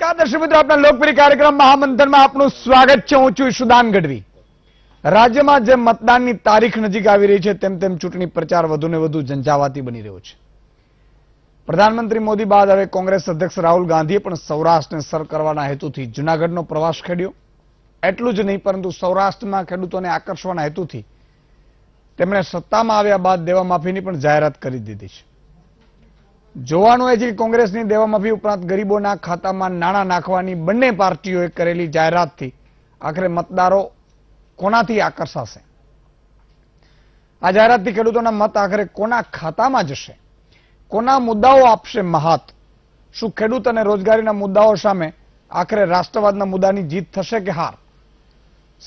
દર્શક મિત્રો આપણા લોકપ્રિય કાર્યક્રમ મહામંથનમાં આપનું સ્વાગત છે હું છું ઈશુદાન ગઢવી રાજ્યમાં જેમ મતદાનની તારીખ નજીક આવી રહી છે તેમ તેમ ચૂંટણી પ્રચાર વધુ ને વધુ ઝંઝાવાતી બની રહ્યો છે પ્રધાનમંત્રી મોદી બાદ હવે કોંગ્રેસ અધ્યક્ષ રાહુલ ગાંધીએ પણ સૌરાષ્ટ્રને સર કરવાના હેતુથી જુનાગઢનો પ્રવાસ ખેડ્યો એટલું જ નહીં પરંતુ સૌરાષ્ટ્રમાં ખેડૂતોને આકર્ષવાના હેતુથી તેમણે સત્તામાં આવ્યા બાદ દેવા માફીની પણ જાહેરાત કરી દીધી છે જોવાનું એ કોંગ્રેસની દેવામાફી ઉપરાંત ગરીબોના ખાતામાં નાણાં નાખવાની બંને પાર્ટીઓએ કરેલી જાહેરાતથી આખરે મતદારો કોનાથી આકર્ષાશે આ જાહેરાતથી ખેડૂતોના મત આખરે કોના ખાતામાં જશે કોના મુદ્દાઓ આપશે મહાત શું ખેડૂત અને રોજગારીના મુદ્દાઓ સામે આખરે રાષ્ટ્રવાદના મુદ્દાની જીત થશે કે હાર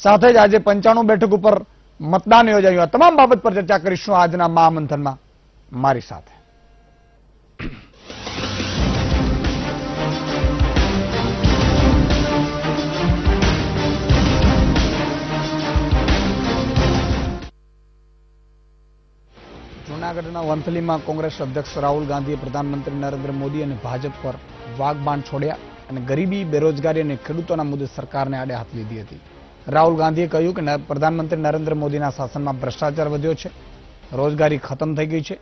સાથે જ આજે પંચાણું બેઠક ઉપર મતદાન યોજાયું આ તમામ બાબત પર ચર્ચા કરીશું આજના મહામંથનમાં મારી સાથે જૂનાગઢના વંથલીમાં કોંગ્રેસ અધ્યક્ષ રાહુલ ગાંધીએ પ્રધાનમંત્રી નરેન્દ્ર મોદી અને ભાજપ પર વાગબાણ છોડ્યા અને ગરીબી બેરોજગારી અને ખેડૂતોના મુદ્દે સરકારને આડે હાથ લીધી હતી રાહુલ ગાંધીએ કહ્યું કે પ્રધાનમંત્રી નરેન્દ્ર મોદીના શાસનમાં ભ્રષ્ટાચાર વધ્યો છે રોજગારી ખતમ થઈ ગઈ છે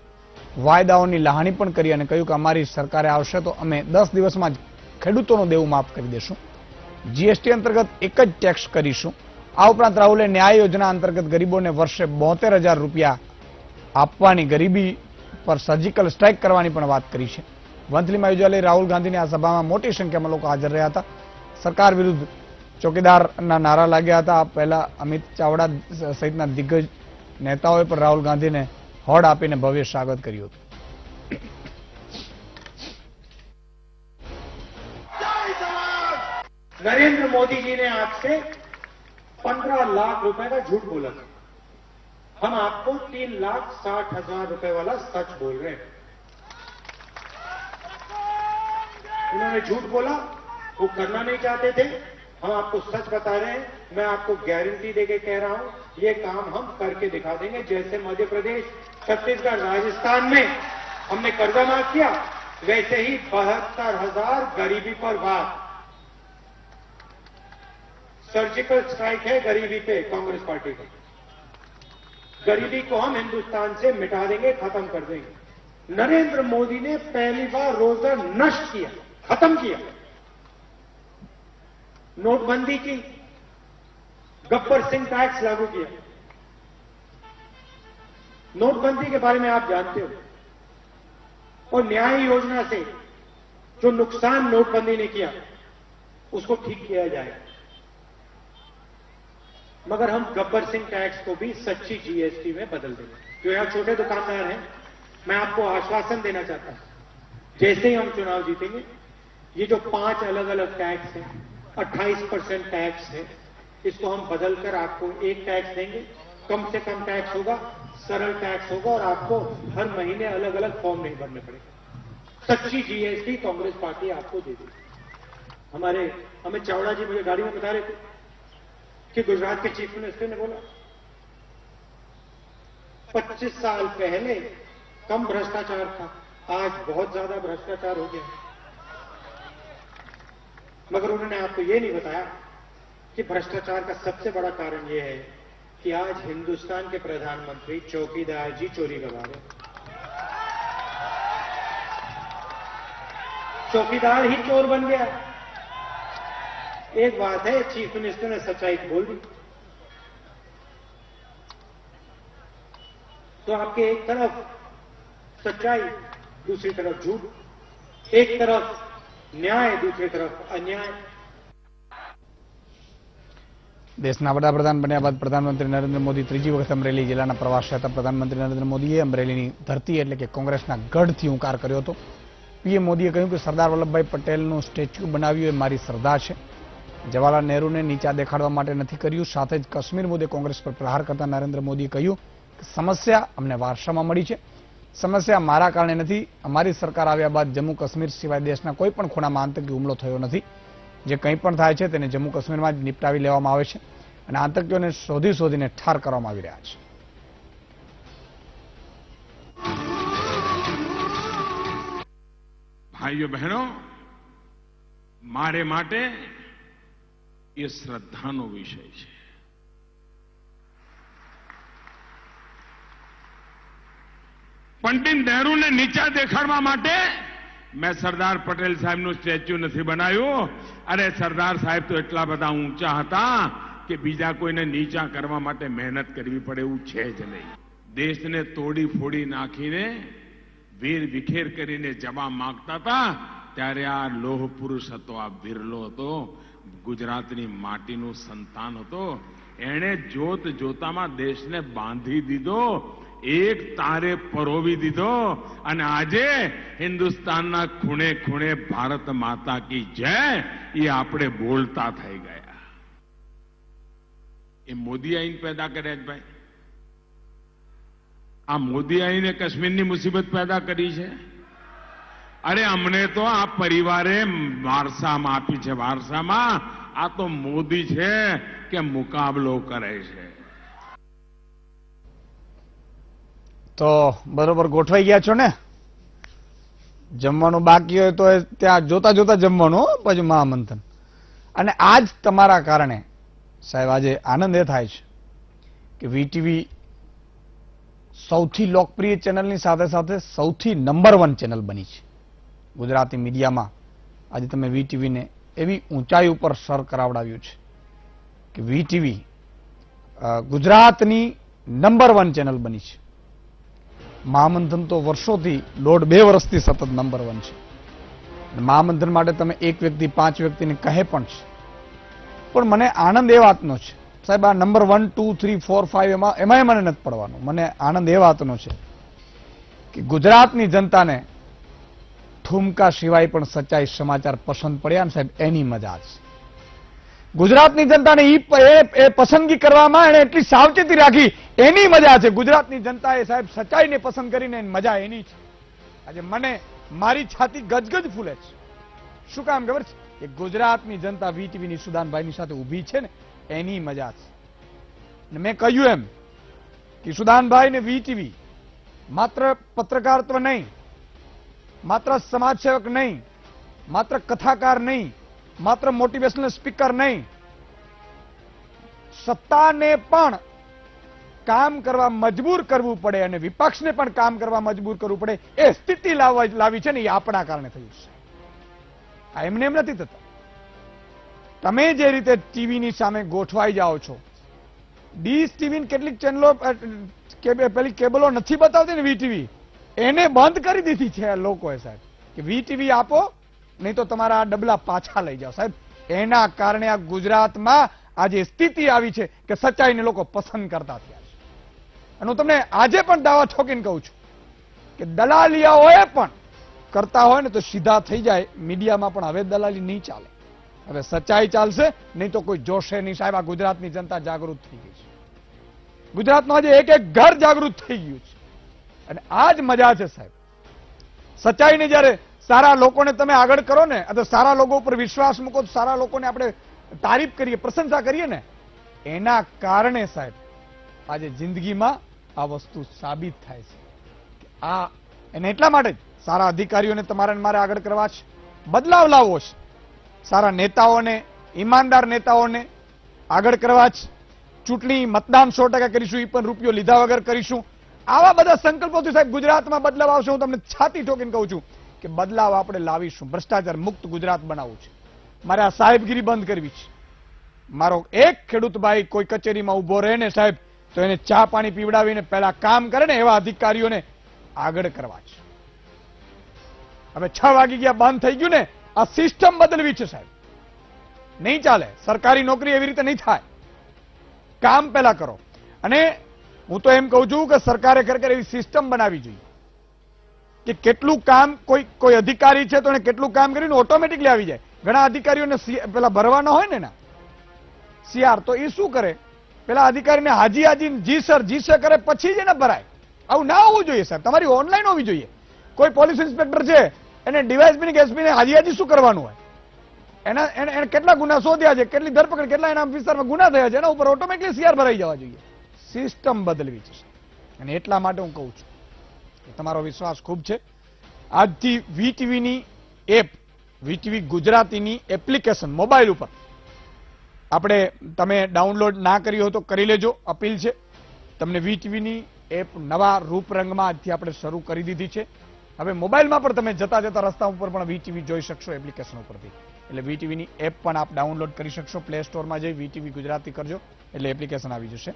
વાયદાઓની લહાણી પણ કરી અને કહ્યું કે અમારી સરકારે આવશે તો અમે દસ દિવસમાં જ ખેડૂતોનું દેવું માફ કરી દેશું જીએસટી અંતર્ગત એક જ ટેક્સ કરીશું આ ઉપરાંત રાહુલે ન્યાય યોજના અંતર્ગત ગરીબોને વર્ષે બોતેર હજાર રૂપિયા આપવાની ગરીબી પર સર્જિકલ સ્ટ્રાઇક કરવાની પણ વાત કરી છે વંથલીમાં યોજાયેલી રાહુલ ગાંધીની આ સભામાં મોટી સંખ્યામાં લોકો હાજર રહ્યા હતા સરકાર વિરુદ્ધ ચોકીદારના નારા લાગ્યા હતા પહેલા અમિત ચાવડા સહિતના દિગ્ગજ નેતાઓએ પણ રાહુલ ગાંધીને હોડ આપીને ભવ્ય સ્વાગત કર્યું હતું नरेंद्र मोदी जी ने आज से पंद्रह लाख हम आपको तीन लाख साठ हजार रुपए वाला सच बोल रहे हैं उन्होंने झूठ बोला वो करना नहीं चाहते थे हम आपको सच बता रहे हैं मैं आपको गारंटी देके कह रहा हूं ये काम हम करके दिखा देंगे जैसे मध्य प्रदेश छत्तीसगढ़ राजस्थान में हमने कर्जा माफ किया वैसे ही बहत्तर हजार गरीबी पर बात सर्जिकल स्ट्राइक है गरीबी पे कांग्रेस पार्टी का गरीबी को हम हिंदुस्तान से मिटा देंगे खत्म कर देंगे नरेंद्र मोदी ने पहली बार रोजगार नष्ट किया खत्म किया नोटबंदी की गब्बर सिंह टैक्स लागू किया नोटबंदी के बारे में आप जानते हो और न्याय योजना से जो नुकसान नोटबंदी ने किया उसको ठीक किया जाएगा मगर हम गब्बर सिंह टैक्स को भी सच्ची जीएसटी में बदल देंगे जो यहाँ छोटे दुकानदार हैं मैं आपको आश्वासन देना चाहता हूं जैसे ही हम चुनाव जीतेंगे ये जो पांच अलग अलग टैक्स है 28 परसेंट टैक्स है इसको हम बदलकर आपको एक टैक्स देंगे कम से कम टैक्स होगा सरल टैक्स होगा और आपको हर महीने अलग अलग फॉर्म नहीं भरने पड़ेगा सच्ची जीएसटी कांग्रेस पार्टी आपको दे देगी हमारे अमित चावड़ा जी मुझे गाड़ी में बता रहे थे कि गुजरात के चीफ मिनिस्टर ने बोला 25 साल पहले कम भ्रष्टाचार था आज बहुत ज्यादा भ्रष्टाचार हो गया मगर उन्होंने आपको यह नहीं बताया कि भ्रष्टाचार का सबसे बड़ा कारण यह है कि आज हिंदुस्तान के प्रधानमंत्री चौकीदार जी चोरी गवा रहे चौकीदार ही चोर बन गया एक बात है चीफ मिनिस्टर ने सच्चाई बोल दी तो आपके एक तरफ सच्चाई दूसरी तरफ झूठ एक तरफ न्याय दूसरी तरफ अन्याय દેશના વડાપ્રધાન બન્યા બાદ પ્રધાનમંત્રી નરેન્દ્ર મોદી ત્રીજી વખત અમરેલી જિલ્લાના પ્રવાસે હતા પ્રધાનમંત્રી નરેન્દ્ર મોદીએ અમરેલીની ધરતી એટલે કે કોંગ્રેસના ગઢથી હુંકાર કર્યો હતો પીએમ મોદીએ કહ્યું કે સરદાર વલ્લભભાઈ પટેલનું સ્ટેચ્યુ બનાવ્યું એ મારી શ્રદ્ધા છે જવાહરલાલ નહેરુને નીચા દેખાડવા માટે નથી કર્યું સાથે જ કાશ્મીર મુદ્દે કોંગ્રેસ પર પ્રહાર કરતા નરેન્દ્ર મોદીએ કહ્યું કે સમસ્યા અમને વારસામાં મળી છે સમસ્યા મારા કારણે નથી અમારી સરકાર આવ્યા બાદ જમ્મુ કાશ્મીર સિવાય દેશના કોઈ પણ ખૂણામાં આતંકી હુમલો થયો નથી જે કંઈ પણ થાય છે તેને જમ્મુ કાશ્મીરમાં જ નિપટાવી લેવામાં આવે છે અને આતંકીઓને શોધી શોધીને ઠાર કરવામાં આવી રહ્યા છે ભાઈઓ બહેનો મારે માટે એ શ્રદ્ધાનો વિષય છે પંડિત નહેરુને નીચા દેખાડવા માટે મેં સરદાર પટેલ સાહેબનું સ્ટેચ્યુ નથી બનાવ્યું અરે સરદાર સાહેબ તો એટલા બધા ઊંચા હતા કે બીજા કોઈને નીચા કરવા માટે મહેનત કરવી પડે એવું છે જ નહીં દેશને તોડી ફોડી નાખીને વીર વિખેર કરીને જવા માંગતા હતા ત્યારે આ લોહ પુરુષ હતો આ વિરલો હતો ગુજરાતની માટીનું સંતાન હતો એણે જોત જોતામાં દેશને બાંધી દીધો એક તારે પરોવી દીધો અને આજે હિન્દુસ્તાનના ખૂણે ખૂણે ભારત માતા કી જય એ આપણે બોલતા થઈ ગયા એ મોદી આઈન પેદા કર્યા જ ભાઈ આ મોદી આઈને કાશ્મીરની મુસીબત પેદા કરી છે અરે અમને તો આ પરિવારે વારસામાં આપી છે વારસામાં આ તો મોદી છે કે મુકાબલો કરે છે તો બરોબર ગોઠવાઈ ગયા છો ને જમવાનું બાકી હોય તો ત્યાં જોતા જોતા જમવાનું પછી મહામંથન અને આજ તમારા કારણે સાહેબ આજે આનંદ એ થાય છે કે વીટીવી સૌથી લોકપ્રિય ચેનલની સાથે સાથે સૌથી નંબર વન ચેનલ બની છે ગુજરાતી મીડિયામાં આજે તમે વીટીવીને એવી ઊંચાઈ ઉપર સર કરાવડાવ્યું છે કે વીટીવી ગુજરાતની નંબર વન ચેનલ બની છે મહામંથન તો વર્ષોથી દોઢ બે વર્ષથી સતત નંબર વન છે મહામંથન માટે તમે એક વ્યક્તિ પાંચ વ્યક્તિને કહે પણ છે પણ મને આનંદ એ વાતનો છે સાહેબ આ number one two three four five એમાં એમાંય મને નથી પડવાનું મને આનંદ એ વાતનો છે કે ગુજરાતની જનતાને ઠુમકા સિવાય પણ સચ્ચાઈ સમાચાર પસંદ પડ્યા અને સાહેબ એની મજા જ ગુજરાતની જનતાને એ પસંદગી કરવામાં એને એટલી સાવચેતી રાખી એની મજા છે ગુજરાતની જનતાએ સાહેબ સચ્ચાઈને પસંદ કરીને મજા એની છે આજે મને મારી છાતી ગજગજ ફૂલે છે શું કામ ખબર છે કે ગુજરાતની જનતા વીટીવીની સુદાનભાઈની સાથે ઊભી છે ને એની મજા છે ને મેં કહ્યું એમ કે સુદાનભાઈ ને વીટીવી માત્ર પત્રકારત્વ નહીં માત્ર સમાજ સેવક નહીં માત્ર કથાકાર નહીં માત્ર મોટિવેશનલ સ્પીકર નહીં સત્તાને પણ કામ કરવા મજબૂર કરવું પડે અને વિપક્ષને પણ કામ કરવા મજબૂર કરવું પડે એ સ્થિતિ લાવી છે ને એ આપણા કારણે થયું છે આ એમને એમ નથી થતા તમે જે રીતે ટીવીની સામે ગોઠવાઈ જાઓ છો ડીશ ટીવી કેટલીક ચેનલો પેલી કેબલો નથી બતાવતી ને વીટીવી એને બંધ કરી દીધી છે લોકોએ સાહેબ કે વીટીવી આપો નહીં તો તમારા ડબલા પાછા લઈ જાઓ સાહેબ એના કારણે આ ગુજરાતમાં આજે સ્થિતિ આવી છે કે સચ્ચાઈને લોકો પસંદ કરતા થયા છે અને હું તમને આજે પણ દાવા ઠોકીને કહું છું કે દલાલિયાઓએ પણ કરતા હોય ને તો સીધા થઈ જાય મીડિયામાં પણ હવે દલાલી નહીં ચાલે હવે સચ્ચાઈ ચાલશે નહીં તો કોઈ જોશે નહીં સાહેબ આ ગુજરાતની જનતા જાગૃત થઈ ગઈ છે ગુજરાતમાં આજે એક એક ઘર જાગૃત થઈ ગયું છે અને આ જ મજા છે સાહેબ સચ્ચાઈની જ્યારે સારા લોકોને તમે આગળ કરો ને અથવા સારા લોકો ઉપર વિશ્વાસ મૂકો સારા લોકોને આપણે તારીફ કરીએ પ્રશંસા કરીએ ને એના કારણે સાહેબ આજે જિંદગીમાં આ વસ્તુ સાબિત થાય છે આ એને એટલા માટે જ સારા અધિકારીઓને તમારે મારે આગળ કરવા છે બદલાવ લાવવો છે સારા નેતાઓને ઈમાનદાર નેતાઓને આગળ કરવા છે ચૂંટણી મતદાન સો ટકા કરીશું એ પણ રૂપિયો લીધા વગર કરીશું આવા બધા સંકલ્પોથી સાહેબ ગુજરાતમાં બદલાવ આવશે હું તમને છાતી ઠોકીને કહું છું કે બદલાવ આપણે લાવીશું ભ્રષ્ટાચાર મુક્ત ગુજરાત બનાવવું છે મારે આ સાહેબગીરી બંધ કરવી છે મારો એક ખેડૂત ભાઈ કોઈ કચેરીમાં ઉભો રહે ને સાહેબ તો એને ચા પાણી પીવડાવીને પહેલા કામ કરે ને એવા અધિકારીઓને આગળ કરવા છે હવે છ વાગી ગયા બંધ થઈ ગયું ને આ સિસ્ટમ બદલવી છે સાહેબ નહીં ચાલે સરકારી નોકરી એવી રીતે નહીં થાય કામ પહેલા કરો અને હું તો એમ કહું છું કે સરકારે ખરેખર એવી સિસ્ટમ બનાવી જોઈએ કે કેટલું કામ કોઈ કોઈ અધિકારી છે તો એને કેટલું કામ કરીને ઓટોમેટિકલી આવી જાય ઘણા અધિકારીઓને પેલા ભરવાના હોય ને ના સીઆર તો એ શું કરે પેલા અધિકારીને હાજી હાજી જી સર જી સર કરે પછી જ એને ભરાય આવું ના હોવું જોઈએ સાહેબ તમારી ઓનલાઈન હોવી જોઈએ કોઈ પોલીસ ઇન્સ્પેક્ટર છે એને ડીવાયસપી કે એસપીને હાજી હાજી શું કરવાનું હોય એના એને કેટલા ગુના શોધ્યા છે કેટલી ધરપકડ કેટલા એના વિસ્તારમાં ગુના થયા છે એના ઉપર ઓટોમેટિકલી સીઆર ભરાઈ જવા જોઈએ સિસ્ટમ બદલવી જશે અને એટલા માટે હું કહું છું કે તમારો વિશ્વાસ ખૂબ છે આજથી વીટીવીની એપ વીટીવી ગુજરાતીની એપ્લિકેશન મોબાઈલ ઉપર આપણે તમે ડાઉનલોડ ના કરી હોય તો કરી લેજો અપીલ છે તમને વીટીવીની એપ નવા રૂપરંગમાં આજથી આપણે શરૂ કરી દીધી છે હવે મોબાઈલમાં પણ તમે જતા જતા રસ્તા ઉપર પણ વીટીવી જોઈ શકશો એપ્લિકેશન ઉપરથી એટલે વીટીવીની એપ પણ આપ ડાઉનલોડ કરી શકશો પ્લે સ્ટોરમાં જઈ વીટીવી ગુજરાતી કરજો એટલે એપ્લિકેશન આવી જશે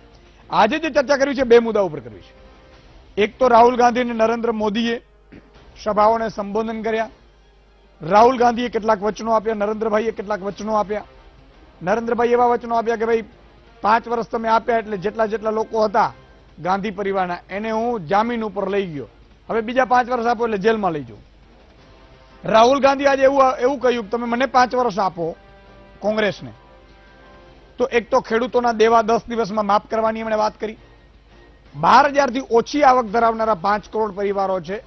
આજે જે ચર્ચા કરવી છે બે મુદ્દા ઉપર કરવી છે એક તો રાહુલ ગાંધી અને નરેન્દ્ર મોદીએ સભાઓને સંબોધન કર્યા રાહુલ ગાંધીએ કેટલાક વચનો આપ્યા નરેન્દ્રભાઈએ કેટલાક વચનો આપ્યા નરેન્દ્રભાઈ એવા વચનો આપ્યા કે ભાઈ પાંચ વર્ષ તમે આપ્યા એટલે જેટલા જેટલા લોકો હતા ગાંધી પરિવારના એને હું જામીન ઉપર લઈ ગયો હવે બીજા પાંચ વર્ષ આપો એટલે જેલમાં લઈ જાઉં રાહુલ ગાંધી આજે એવું એવું કહ્યું તમે મને પાંચ વર્ષ આપો કોંગ્રેસને તો એક તો ખેડૂતોના દેવા દસ દિવસમાં માફ કરવાની એમણે વાત કરી બાર હજારથી ઓછી આવક ધરાવનારા પાંચ કરોડ પરિવારો છે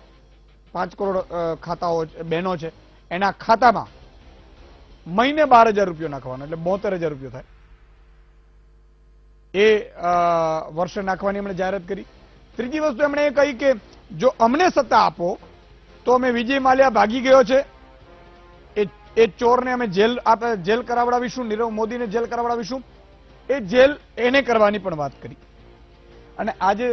પાંચ કરોડ ખાતાઓ બહેનો છે એના ખાતામાં મહિને બાર હજાર રૂપિયો નાખવાનો એટલે બોતેર હજાર રૂપિયો થાય એ વર્ષે નાખવાની એમણે જાહેરાત કરી ત્રીજી વસ્તુ એમણે એ કહી કે જો અમને સત્તા આપો તો અમે વિજય માલ્યા ભાગી ગયો છે એ ચોરને અમે જેલ આપણે જેલ કરાવડાવીશું નીરવ મોદીને જેલ કરાવડાવીશું એ જેલ એને કરવાની પણ વાત કરી અને આજે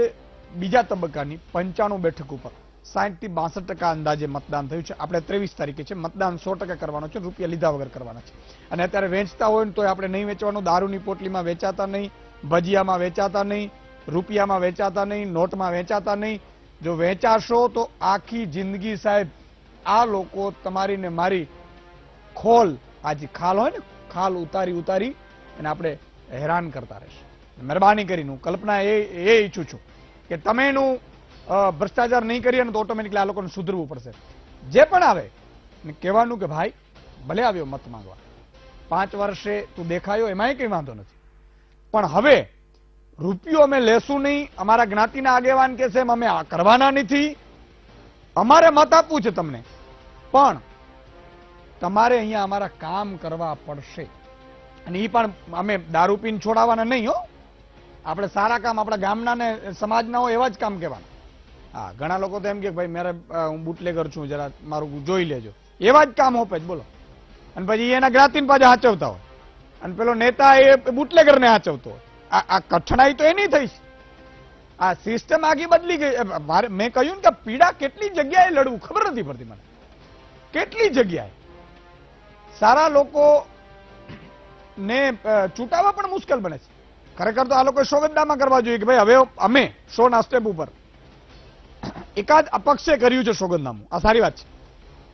બીજા તબક્કાની પંચાણું બેઠક ઉપર સાહીઠ થી બાસઠ ટકા અંદાજે મતદાન થયું છે આપણે ત્રેવીસ તારીખે છે મતદાન સો ટકા કરવાનું છે રૂપિયા લીધા વગર કરવાના છે અને અત્યારે વેચતા હોય ને તો આપણે નહીં વેચવાનું દારૂની પોટલીમાં વેચાતા નહીં ભજીયામાં વેચાતા નહીં રૂપિયામાં વેચાતા નહીં નોટમાં વેચાતા નહીં જો વેચાશો તો આખી જિંદગી સાહેબ આ લોકો તમારીને મારી ખોલ આ જે ખાલ હોય ને ખાલ ઉતારી ઉતારી અને આપણે હેરાન કરતા રહેશે મહેરબાની કરીને હું કલ્પના એ એ ઈચ્છું છું કે તમે એનું ભ્રષ્ટાચાર નહીં કરીએ તો ઓટોમેટિકલી આ લોકોને સુધરવું પડશે જે પણ આવે ને કહેવાનું કે ભાઈ ભલે આવ્યો મત માંગવા પાંચ વર્ષે તું દેખાયો એમાંય કંઈ વાંધો નથી પણ હવે રૂપિયો અમે લેશું નહીં અમારા જ્ઞાતિના આગેવાન કહેશે એમ અમે આ કરવાના નથી અમારે મત આપવું છે તમને પણ તમારે અહીંયા અમારા કામ કરવા પડશે અને એ પણ અમે દારૂ પીને છોડાવવાના નહીં હો આપણે સારા કામ આપણા ગામના ને સમાજના હો એવા જ કામ કહેવાના હા ઘણા લોકો તો એમ કે ભાઈ મારે હું બુટલેગર છું જરા મારું જોઈ લેજો એવા જ કામ હોપે જ બોલો અને પછી એના જ્ઞાતિને પાછા હાચવતા હોય અને પેલો નેતા એ બુટલેગરને હાચવતો હોય આ કઠણાઈ તો એની થઈ આ સિસ્ટમ આગી બદલી ગઈ મેં કહ્યું ને કે પીડા કેટલી જગ્યાએ લડવું ખબર નથી પડતી મને કેટલી જગ્યાએ સારા લોકો ને ચૂંટાવા પણ મુશ્કેલ બને છે ખરેખર તો આ લોકોએ સોગંદામાં કરવા જોઈએ કે ભાઈ હવે અમે શો ના સ્ટેપ ઉપર એકાદ અપક્ષે કર્યું છે સોગંદનામું આ સારી વાત છે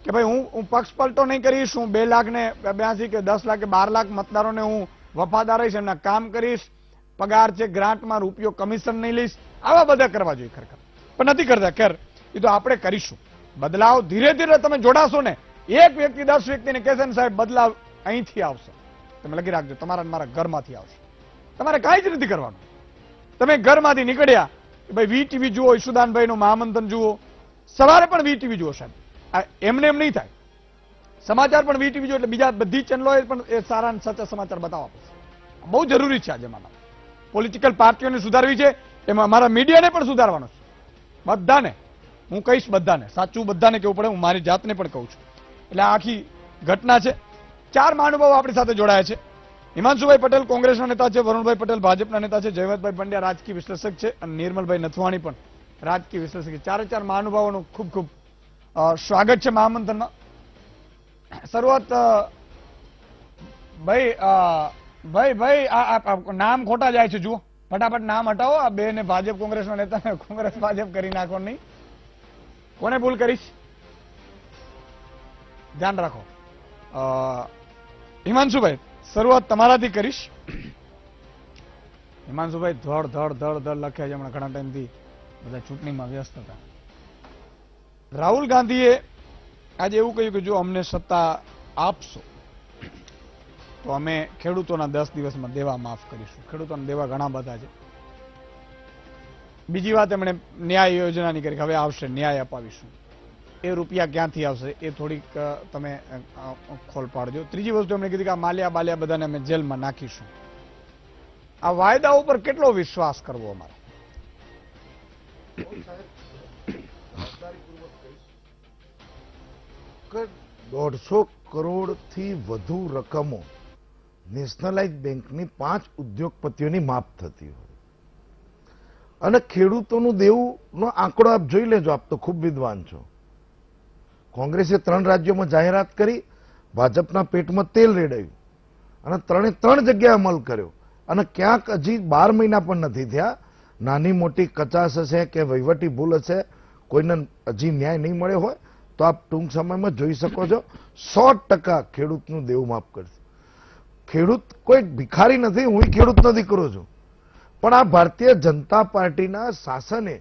કે ભાઈ હું હું પક્ષ પલટો નહીં કરીશ હું બે લાખ ને બ્યાસી કે દસ લાખ કે બાર લાખ મતદારોને હું વફાદાર રહીશ એમના કામ કરીશ પગાર છે ગ્રાન્ટમાં રૂપિયો કમિશન નહીં લઈશ આવા બધા કરવા જોઈએ ખરેખર પણ નથી કરતા ખેર એ તો આપણે કરીશું બદલાવ ધીરે ધીરે તમે જોડાશો ને એક વ્યક્તિ દસ વ્યક્તિને કહેશે ને સાહેબ બદલાવ અહીંથી આવશે તમે લખી રાખજો તમારા મારા ઘરમાંથી આવશે તમારે કાંઈ જ નથી કરવાનું તમે ઘરમાંથી નીકળ્યા કે ભાઈ વી ટીવી જુઓ નું મહામંથન જુઓ સવારે પણ વી ટીવી જુઓ સાહેબ એમને એમ નહીં થાય સમાચાર પણ વી ટીવી જુઓ એટલે બીજા બધી ચેનલો પણ એ સારા સાચા સમાચાર બતાવવા પડશે બહુ જરૂરી છે આ જમાનામાં પોલિટિકલ પાર્ટીઓને સુધારવી છે એમાં અમારા મીડિયાને પણ સુધારવાનો છે બધાને હું કહીશ બધાને સાચું બધાને કેવું પડે હું મારી જાતને પણ કહું છું એટલે આખી ઘટના છે ચાર મહાનુભાવો આપણી સાથે જોડાયા છે હિમાંશુભાઈ પટેલ કોંગ્રેસના નેતા છે વરુણભાઈ પટેલ ભાજપના નેતા છે જયવંતભાઈ પંડ્યા રાજકીય વિશ્લેષક છે અને નિર્મલભાઈ નથવાણી પણ રાજકીય વિશ્લેષક છે ચારે ચાર મહાનુભાવોનું ખૂબ ખૂબ સ્વાગત છે મહામંથનમાં શરૂઆત ભાઈ ભાઈ ભાઈ આ નામ ખોટા જાય છે જુઓ ફટાફટ નામ હટાવો આ બે ને ભાજપ કોંગ્રેસના નેતા કોંગ્રેસ ભાજપ કરી નાખો નહીં કોને ભૂલ કરીશ ધ્યાન રાખો હિમાંશુભાઈ શરૂઆત તમારાથી કરીશ હિમાંશુભાઈ ધડ ધડ ધડ ધડ લખ્યા છે હમણાં ઘણા ટાઈમથી બધા ચૂંટણીમાં વ્યસ્ત હતા રાહુલ ગાંધીએ આજે એવું કહ્યું કે જો અમને સત્તા આપશો તો અમે ખેડૂતોના દસ દિવસમાં દેવા માફ કરીશું ખેડૂતોના દેવા ઘણા બધા છે બીજી વાત એમણે ન્યાય યોજનાની કરી હવે આવશે ન્યાય અપાવીશું એ રૂપિયા ક્યાંથી આવશે એ થોડીક તમે ખોલ પાડજો ત્રીજી વસ્તુ એમણે કીધી કે આ માલ્યા બાલ્યા બધાને અમે જેલમાં નાખીશું આ વાયદા ઉપર કેટલો વિશ્વાસ કરવો અમારે દોઢસો કરોડથી વધુ રકમો નેશનલાઇઝ બેંકની પાંચ ઉદ્યોગપતિઓની માપ થતી હોય અને ખેડૂતોનું નો આંકડો આપ જોઈ લેજો આપ તો ખૂબ વિદ્વાન છો કોંગ્રેસે ત્રણ રાજ્યોમાં જાહેરાત કરી ભાજપના પેટમાં તેલ રેડાયું અને ત્રણે ત્રણ જગ્યાએ અમલ કર્યો અને ક્યાંક હજી બાર મહિના પણ નથી થયા નાની મોટી કચાસ હશે કે વહીવટી ભૂલ હશે કોઈને હજી ન્યાય નહીં મળ્યો હોય તો આપ ટૂંક સમયમાં જોઈ શકો છો સો ટકા ખેડૂતનું દેવું માફ કરશે ખેડૂત કોઈ ભિખારી નથી હું ખેડૂત નથી કરો છું પણ આ ભારતીય જનતા પાર્ટીના શાસને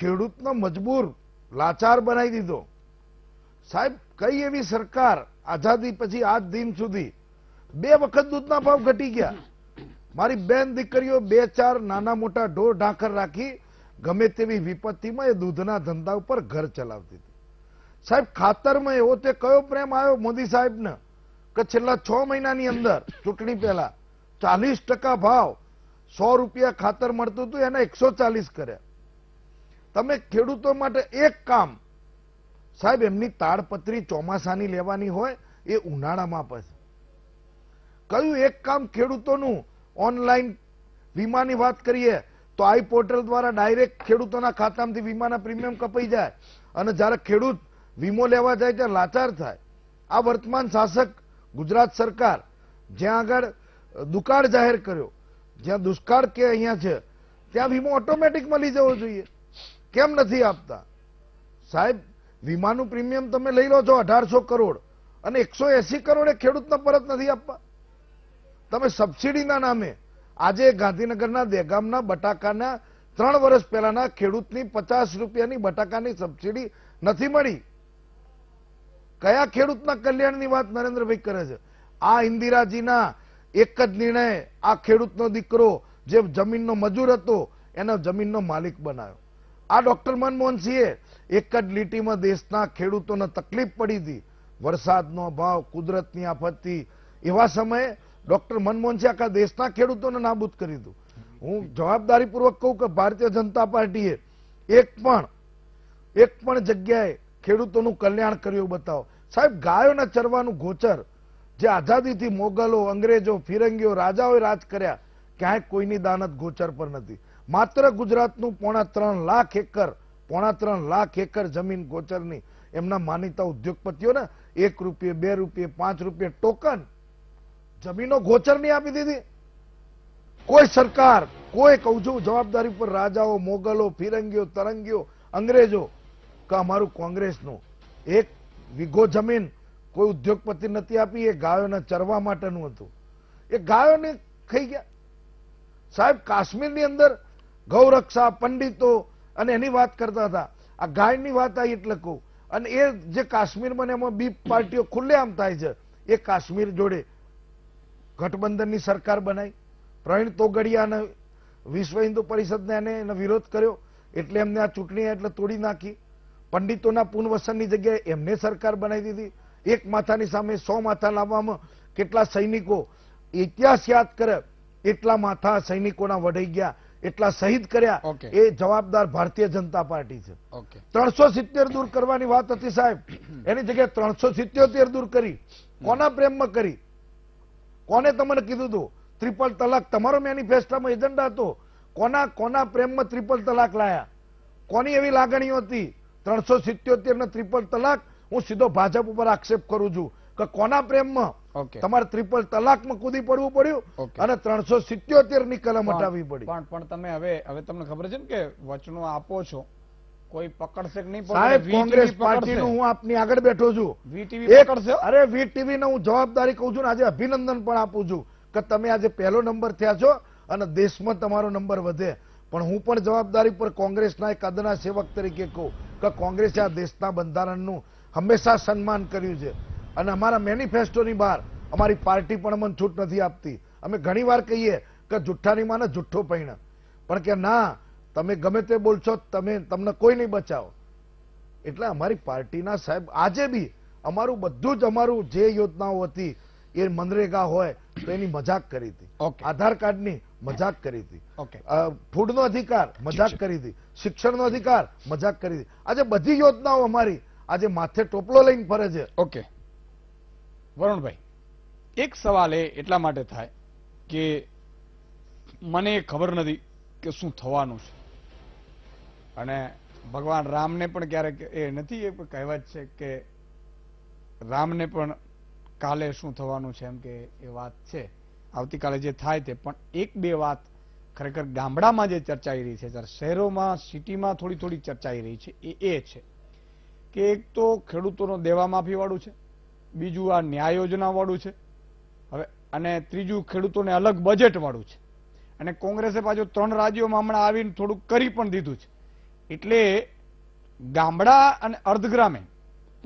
ખેડૂતનો મજબૂર લાચાર બનાવી દીધો સાહેબ કઈ એવી સરકાર આઝાદી પછી આજ દિન સુધી બે વખત દૂધના ભાવ ઘટી ગયા મારી બેન દીકરીઓ બે ચાર નાના મોટા ઢોર ઢાંકર રાખી ગમે તેવી વિપત્તિમાં એ દૂધના ધંધા ઉપર ઘર ચલાવતી સાહેબ ખાતરમાં એવો તે કયો પ્રેમ આવ્યો મોદી સાહેબને કે છેલ્લા છ મહિનાની અંદર ચૂંટણી પહેલા ચાલીસ ટકા ભાવ સો રૂપિયા ખાતર મળતું હતું એને એકસો ચાલીસ કર્યા તમે ખેડૂતો માટે એક કામ સાહેબ એમની તાડપત્રી ચોમાસાની લેવાની હોય એ ઉનાળામાં પછી કયું એક કામ ખેડૂતોનું ઓનલાઈન વીમાની વાત કરીએ તો આઈ પોર્ટલ દ્વારા ડાયરેક્ટ ખેડૂતોના ખાતામાંથી વીમાના પ્રીમિયમ કપાઈ જાય અને જ્યારે ખેડૂત વીમો લેવા જાય ત્યારે લાચાર થાય આ વર્તમાન શાસક ગુજરાત સરકાર જ્યાં આગળ દુકાળ જાહેર કર્યો જ્યાં દુષ્કાળ કે અહીંયા છે ત્યાં વીમો ઓટોમેટિક મળી જવો જોઈએ કેમ નથી આપતા સાહેબ વીમાનું પ્રીમિયમ તમે લઈ લો છો અઢારસો કરોડ અને એકસો એસી કરોડ એ ખેડૂતને પરત નથી આપવા તમે સબસિડીના નામે આજે ગાંધીનગરના દેગામના બટાકાના ત્રણ વર્ષ પહેલાના ખેડૂતની પચાસ રૂપિયાની બટાકાની સબસિડી નથી મળી કયા ખેડૂતના કલ્યાણની વાત નરેન્દ્રભાઈ કરે છે આ ઇન્દિરાજીના એક જ નિર્ણય આ ખેડૂતનો દીકરો જે જમીનનો મજૂર હતો એનો જમીનનો માલિક બનાવ્યો આ ડોક્ટર મનમોહનસિંહે એક જ લીટીમાં દેશના ખેડૂતોને તકલીફ પડી હતી વરસાદનો અભાવ કુદરતની આપત્તિ એવા સમયે ડોક્ટર મનમોહનસિંહ આખા દેશના ખેડૂતોને નાબૂદ કરી દીધું હું જવાબદારીપૂર્વક કહું કે ભારતીય જનતા પાર્ટીએ એક પણ એક પણ જગ્યાએ ખેડૂતોનું કલ્યાણ કર્યું બતાવો સાહેબ ગાયોના ચરવાનું ગોચર જે આઝાદીથી મોગલો અંગ્રેજો ફિરંગીઓ રાજાઓએ રાજ કર્યા ક્યાંય કોઈની દાનત ગોચર પર નથી માત્ર ગુજરાતનું પોણા ત્રણ લાખ એકર પોણા ત્રણ લાખ એકર જમીન ગોચરની એમના માનીતા ઉદ્યોગપતિઓ ને એક રૂપિયે બે રૂપિયે પાંચ રૂપિયે ટોકન જમીનો ગોચરની આપી દીધી કોઈ સરકાર કોઈ કહું છું જવાબદારી પર રાજાઓ મોગલો ફિરંગીઓ તરંગીઓ અંગ્રેજો કે અમારું કોંગ્રેસનું એક વીઘો જમીન કોઈ ઉદ્યોગપતિ નથી આપી એ ગાયોને ચરવા માટેનું હતું એ ગાયોને ખાઈ ગયા સાહેબ કાશ્મીરની અંદર ગૌરક્ષા પંડિતો અને એની વાત કરતા હતા આ ગાયની વાત આવી એટલે કહું અને એ જે કાશ્મીરમાં એમાં બી પાર્ટીઓ ખુલ્લેઆમ થાય છે એ કાશ્મીર જોડે ગઠબંધનની સરકાર બનાવી પ્રવીણ તોગડિયાને વિશ્વ હિન્દુ પરિષદને એને એનો વિરોધ કર્યો એટલે એમને આ ચૂંટણી એટલે તોડી નાખી પંડિતોના પુનવસનની જગ્યાએ એમને સરકાર બનાવી દીધી એક માથાની સામે સો માથા લાવવામાં કેટલા સૈનિકો ઇતિહાસ યાદ કરે એટલા માથા સૈનિકોના વઢાઈ ગયા એટલા શહીદ કર્યા એ જવાબદાર ભારતીય જનતા પાર્ટી છે ત્રણસો સિત્તેર દૂર કરવાની વાત હતી સાહેબ એની જગ્યાએ ત્રણસો સિત્યોતેર દૂર કરી કોના પ્રેમમાં કરી કોને તમને કીધું હતું ત્રિપલ તલાક તમારો મેનિફેસ્ટોમાં એજન્ડા હતો કોના કોના પ્રેમમાં ત્રિપલ તલાક લાયા કોની એવી લાગણીઓ હતી ત્રણસો સિત્યોતેર ને ત્રિપલ તલાક હું સીધો ભાજપ ઉપર આક્ષેપ કરું છું કે કોના પ્રેમમાં તમારે ત્રિપલ તલાકમાં કૂદી પડવું પડ્યું અને ત્રણસો સિત્યોતેર ની કલમ હટાવવી પડી પણ પણ તમે હવે હવે તમને ખબર છે ને કે વચનો આપો છો કોઈ પકડશે કે નહીં સાહેબ કોંગ્રેસ પાર્ટીનું હું આપની આગળ બેઠો છું વીટીવી પકડશે અરે વીટીવી ને હું જવાબદારી કહું છું ને આજે અભિનંદન પણ આપું છું કે તમે આજે પહેલો નંબર થયા છો અને દેશમાં તમારો નંબર વધે પણ હું પણ જવાબદારી પર કોંગ્રેસના એક કદના સેવક તરીકે કહું કે કોંગ્રેસે આ દેશના બંધારણનું હંમેશા સન્માન કર્યું છે અને અમારા મેનિફેસ્ટોની બહાર અમારી પાર્ટી પણ અમને છૂટ નથી આપતી અમે ઘણીવાર કહીએ કે જુઠ્ઠાની માને જુઠ્ઠો પૈણ પણ કે ના તમે ગમે તે બોલશો તમે તમને કોઈ નહીં બચાવો એટલે અમારી પાર્ટીના સાહેબ આજે બી અમારું બધું જ અમારું જે યોજનાઓ હતી એ મનરેગા હોય તો એની મજાક કરી હતી આધાર કાર્ડની મજાક કરી હતી ફૂડનો અધિકાર મજાક કરી હતી શિક્ષણનો અધિકાર મજાક કરી હતી આજે બધી યોજનાઓ અમારી આજે માથે ટોપલો લઈને ફરે છે ઓકે વરુણભાઈ એક સવાલ એ એટલા માટે થાય કે મને ખબર નથી કે શું થવાનું છે અને ભગવાન રામને પણ ક્યારેક એ નથી એ કહેવત છે કે રામને પણ કાલે શું થવાનું છે એમ કે એ વાત છે આવતીકાલે જે થાય તે પણ એક બે વાત ખરેખર ગામડામાં જે ચર્ચાઈ રહી છે શહેરોમાં સિટીમાં થોડી થોડી ચર્ચાઈ રહી છે એ એ છે કે એક તો ખેડૂતોનો દેવા માફીવાળું છે બીજું આ ન્યાય યોજનાવાળું છે હવે અને ત્રીજું ખેડૂતોને અલગ બજેટવાળું છે અને કોંગ્રેસે પાછું ત્રણ રાજ્યોમાં હમણાં આવીને થોડુંક કરી પણ દીધું છે એટલે ગામડા અને અર્ધગ્રામીણ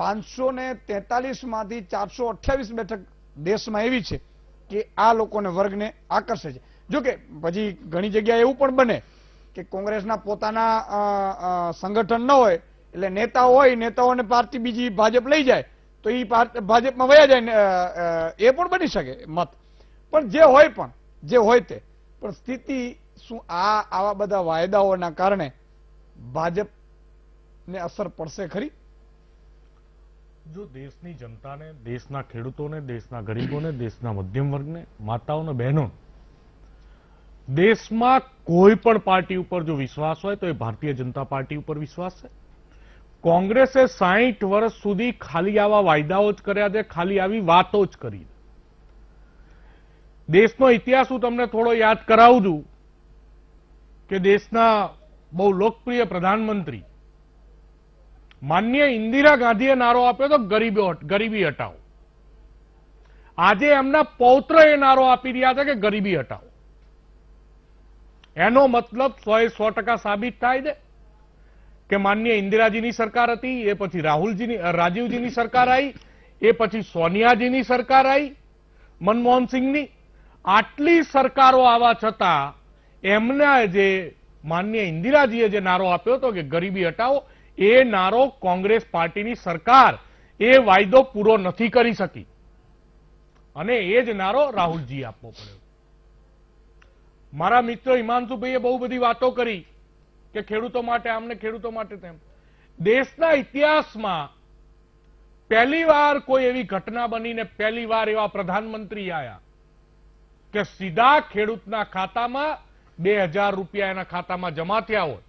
પાંચસો ને તેતાલીસમાંથી ચારસો અઠ્યાવીસ બેઠક દેશમાં એવી છે કે આ લોકોને વર્ગને આકર્ષે છે જોકે પછી ઘણી જગ્યાએ એવું પણ બને કે કોંગ્રેસના પોતાના સંગઠન ન હોય એટલે નેતા હોય નેતાઓને પાર્ટી બીજી ભાજપ લઈ જાય તો એ ભાજપમાં વયા જાય એ પણ બની શકે મત પણ જે હોય પણ જે હોય તે પણ સ્થિતિ શું આ આવા બધા વાયદાઓના કારણે ભાજપ ને અસર પડશે ખરી જો દેશની જનતાને દેશના ખેડૂતોને દેશના ગરીબોને દેશના મધ્યમ વર્ગને માતાઓને બહેનો દેશમાં કોઈ પણ પાર્ટી ઉપર જો વિશ્વાસ હોય તો એ ભારતીય જનતા પાર્ટી ઉપર વિશ્વાસ છે કોંગ્રેસે સાહીઠ વર્ષ સુધી ખાલી આવા વાયદાઓ જ કર્યા છે ખાલી આવી વાતો જ કરી દેશનો ઇતિહાસ હું તમને થોડો યાદ કરાવું છું કે દેશના બહુ લોકપ્રિય પ્રધાનમંત્રી માન્ય ઇન્દિરા ગાંધીએ નારો આપ્યો તો ગરીબી ગરીબી હટાવો આજે એમના પૌત્ર એ નારો આપી રહ્યા છે કે ગરીબી હટાવો એનો મતલબ સો એ સો ટકા સાબિત થાય છે કે માન્ય ઇન્દિરાજીની સરકાર હતી એ પછી રાહુલજીની રાજીવજીની સરકાર આવી એ પછી સોનિયાજીની સરકાર આવી મનમોહનસિંહની આટલી સરકારો આવા છતાં એમના જે માન્ય ઇન્દિરાજીએ જે નારો આપ્યો હતો કે ગરીબી હટાવો એ નારો કોંગ્રેસ પાર્ટીની સરકાર એ વાયદો પૂરો નથી કરી શકી અને એ જ નારો રાહુલજીએ આપવો પડ્યો મારા મિત્રો હિમાંશુભાઈએ બહુ બધી વાતો કરી કે ખેડૂતો માટે આમને ખેડૂતો માટે તેમ દેશના ઇતિહાસમાં પહેલી વાર કોઈ એવી ઘટના બનીને પહેલી વાર એવા પ્રધાનમંત્રી આયા કે સીધા ખેડૂતના ખાતામાં બે હજાર રૂપિયા એના ખાતામાં જમા થયા હોય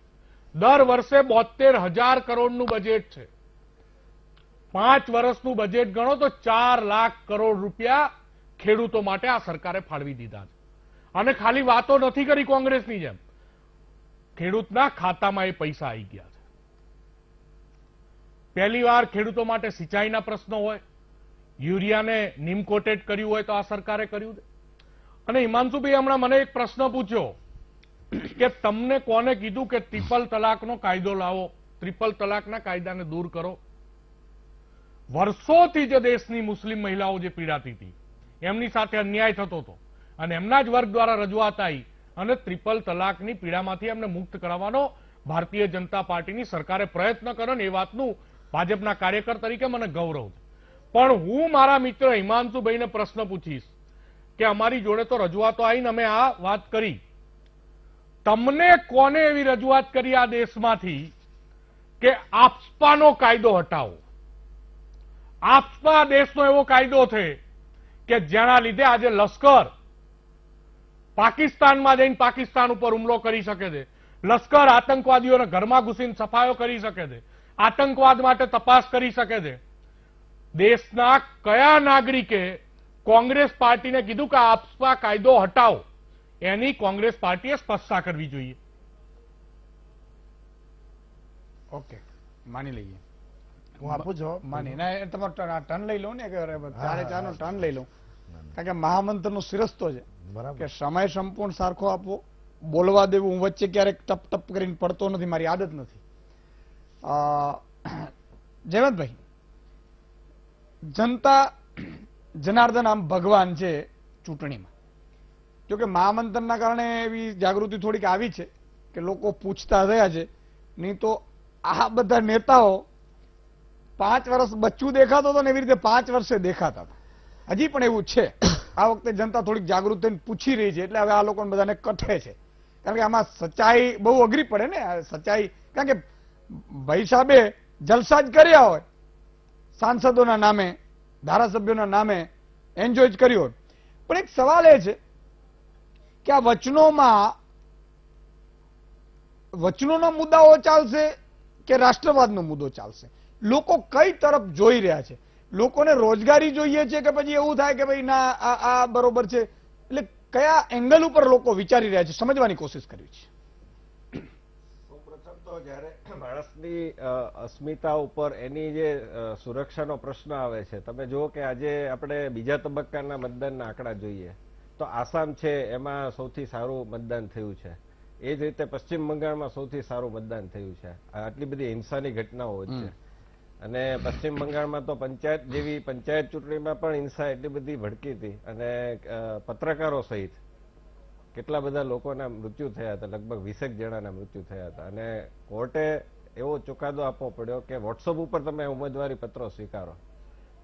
દર વર્ષે બોતેર હજાર કરોડનું બજેટ છે પાંચ વર્ષનું બજેટ ગણો તો ચાર લાખ કરોડ રૂપિયા ખેડૂતો માટે આ સરકારે ફાળવી દીધા છે અને ખાલી વાતો નથી કરી કોંગ્રેસની જેમ ખેડૂતના ખાતામાં એ પૈસા આવી ગયા છે પહેલી વાર ખેડૂતો માટે સિંચાઈના પ્રશ્નો હોય યુરિયાને નિમ કર્યું હોય તો આ સરકારે કર્યું છે અને હિમાંશુભાઈ હમણાં મને એક પ્રશ્ન પૂછ્યો કે તમને કોને કીધું કે ત્રિપલ તલાકનો કાયદો લાવો ત્રિપલ તલાકના કાયદાને દૂર કરો વર્ષોથી જે દેશની મુસ્લિમ મહિલાઓ જે પીડાતી હતી એમની સાથે અન્યાય થતો હતો અને એમના જ વર્ગ દ્વારા રજૂઆત આવી અને ટ્રિપલ તલાકની પીડામાંથી એમને મુક્ત કરાવવાનો ભારતીય જનતા પાર્ટીની સરકારે પ્રયત્ન કર્યો ને એ વાતનું ભાજપના કાર્યકર તરીકે મને ગૌરવ પણ હું મારા મિત્ર હિમાંશુભાઈને પ્રશ્ન પૂછીશ કે અમારી જોડે તો રજૂઆતો આવીને અમે આ વાત કરી તમને કોને એવી રજૂઆત કરી આ દેશમાંથી કે આપસપાનો કાયદો હટાવો આપસપા દેશનો એવો કાયદો છે કે જેના લીધે આજે લશ્કર પાકિસ્તાનમાં જઈને પાકિસ્તાન ઉપર હુમલો કરી શકે છે લશ્કર આતંકવાદીઓના ઘરમાં ઘૂસીને સફાયો કરી શકે છે આતંકવાદ માટે તપાસ કરી શકે છે દેશના કયા નાગરિકે કોંગ્રેસ પાર્ટીને કીધું કે આપસા કાયદો હટાવો એની કોંગ્રેસ પાર્ટીએ સ્પષ્ટતા કરવી જોઈએ ઓકે માની લઈએ હું આપું છું માની ના તમારો ટર્ન લઈ લઉં ને ચારે ચારનો ટર્ન લઈ લઉં કારણ કે મહામંત્રનો શિરસ્તો છે કે સમય સંપૂર્ણ સરખો આપવો બોલવા દેવું હું વચ્ચે ક્યારેક ટપ ટપ કરીને પડતો નથી મારી આદત નથી જયવંતભાઈ જનતા જનાર્દન આમ ભગવાન છે ચૂંટણીમાં જોકે મહામંત્રના કારણે એવી જાગૃતિ થોડીક આવી છે કે લોકો પૂછતા થયા છે નહીં તો આ બધા નેતાઓ પાંચ વર્ષ બચ્ચું દેખાતો હતો ને એવી રીતે પાંચ વર્ષે દેખાતા હતા હજી પણ એવું છે આ વખતે જનતા થોડીક જાગૃત પૂછી રહી છે એટલે હવે આ લોકો બધાને કઠે છે કારણ કે આમાં સચ્ચાઈ બહુ અઘરી પડે ને સચ્ચાઈ કારણ કે ભાઈ સાહેબે જલસા જ કર્યા હોય સાંસદોના નામે ધારાસભ્યોના નામે એન્જોય જ કર્યો પણ એક સવાલ એ છે કે આ વચનોમાં વચનોના મુદ્દાઓ ચાલશે કે રાષ્ટ્રવાદનો મુદ્દો ચાલશે લોકો કઈ તરફ જોઈ રહ્યા છે લોકોને રોજગારી જોઈએ છે કે પછી એવું થાય કે ભાઈ ના આ બરોબર છે એટલે કયા એંગલ ઉપર લોકો વિચારી રહ્યા છે સમજવાની કોશિશ કરવી છે માણસની અસ્મિતા ઉપર એની જે સુરક્ષાનો પ્રશ્ન આવે છે તમે જુઓ કે આજે આપણે બીજા તબક્કાના મતદાનના આંકડા જોઈએ તો આસામ છે એમાં સૌથી સારું મતદાન થયું છે એ જ રીતે પશ્ચિમ બંગાળમાં સૌથી સારું મતદાન થયું છે આટલી બધી હિંસાની ઘટનાઓ છે અને પશ્ચિમ બંગાળમાં તો પંચાયત જેવી પંચાયત ચૂંટણીમાં પણ હિંસા એટલી બધી ભડકી હતી અને પત્રકારો સહિત કેટલા બધા લોકોના મૃત્યુ થયા હતા લગભગ વીસેક જણાના મૃત્યુ થયા હતા અને કોર્ટે એવો ચુકાદો આપવો પડ્યો કે વોટ્સઅપ ઉપર તમે ઉમેદવારી પત્રો સ્વીકારો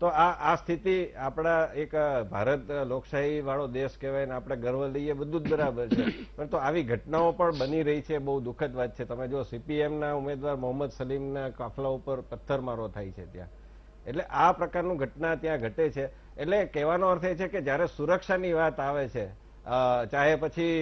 તો આ આ સ્થિતિ આપણા એક ભારત લોકશાહી વાળો દેશ કહેવાય ને આપણે ગર્વ લઈએ બધું જ બરાબર છે પણ તો આવી ઘટનાઓ પણ બની રહી છે બહુ દુઃખદ વાત છે તમે જો સીપીએમના ઉમેદવાર મોહમ્મદ સલીમના કાફલા ઉપર પથ્થરમારો થાય છે ત્યાં એટલે આ પ્રકારનું ઘટના ત્યાં ઘટે છે એટલે કહેવાનો અર્થ એ છે કે જ્યારે સુરક્ષાની વાત આવે છે ચાહે પછી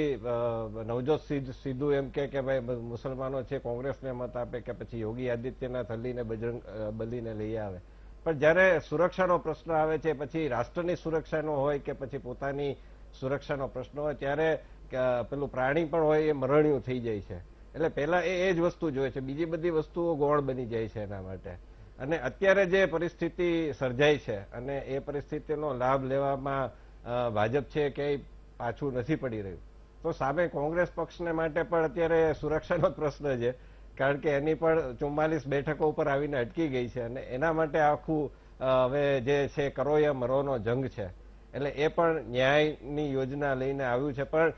નવજોત સિદ્ધુ એમ કે કે ભાઈ મુસલમાનો છે કોંગ્રેસને મત આપે કે પછી યોગી આદિત્યનાથ હલ્લીને બજરંગ બલીને લઈ આવે પણ જ્યારે સુરક્ષાનો પ્રશ્ન આવે છે પછી રાષ્ટ્રની સુરક્ષાનો હોય કે પછી પોતાની સુરક્ષાનો પ્રશ્ન હોય ત્યારે પેલું પ્રાણી પણ હોય એ મરણ્યું થઈ જાય છે એટલે પહેલા એ એ જ વસ્તુ જોઈએ છે બીજી બધી વસ્તુઓ ગોળ બની જાય છે એના માટે અને અત્યારે જે પરિસ્થિતિ સર્જાઈ છે અને એ પરિસ્થિતિનો લાભ લેવામાં ભાજપ છે કે પાછું નથી પડી રહ્યું તો સામે કોંગ્રેસ પક્ષને માટે પણ અત્યારે સુરક્ષાનો પ્રશ્ન છે કારણ કે એની પણ ચુમ્માલીસ બેઠકો ઉપર આવીને અટકી ગઈ છે અને એના માટે આખું હવે જે છે કરો યા મરોનો જંગ છે એટલે એ પણ ન્યાયની યોજના લઈને આવ્યું છે પણ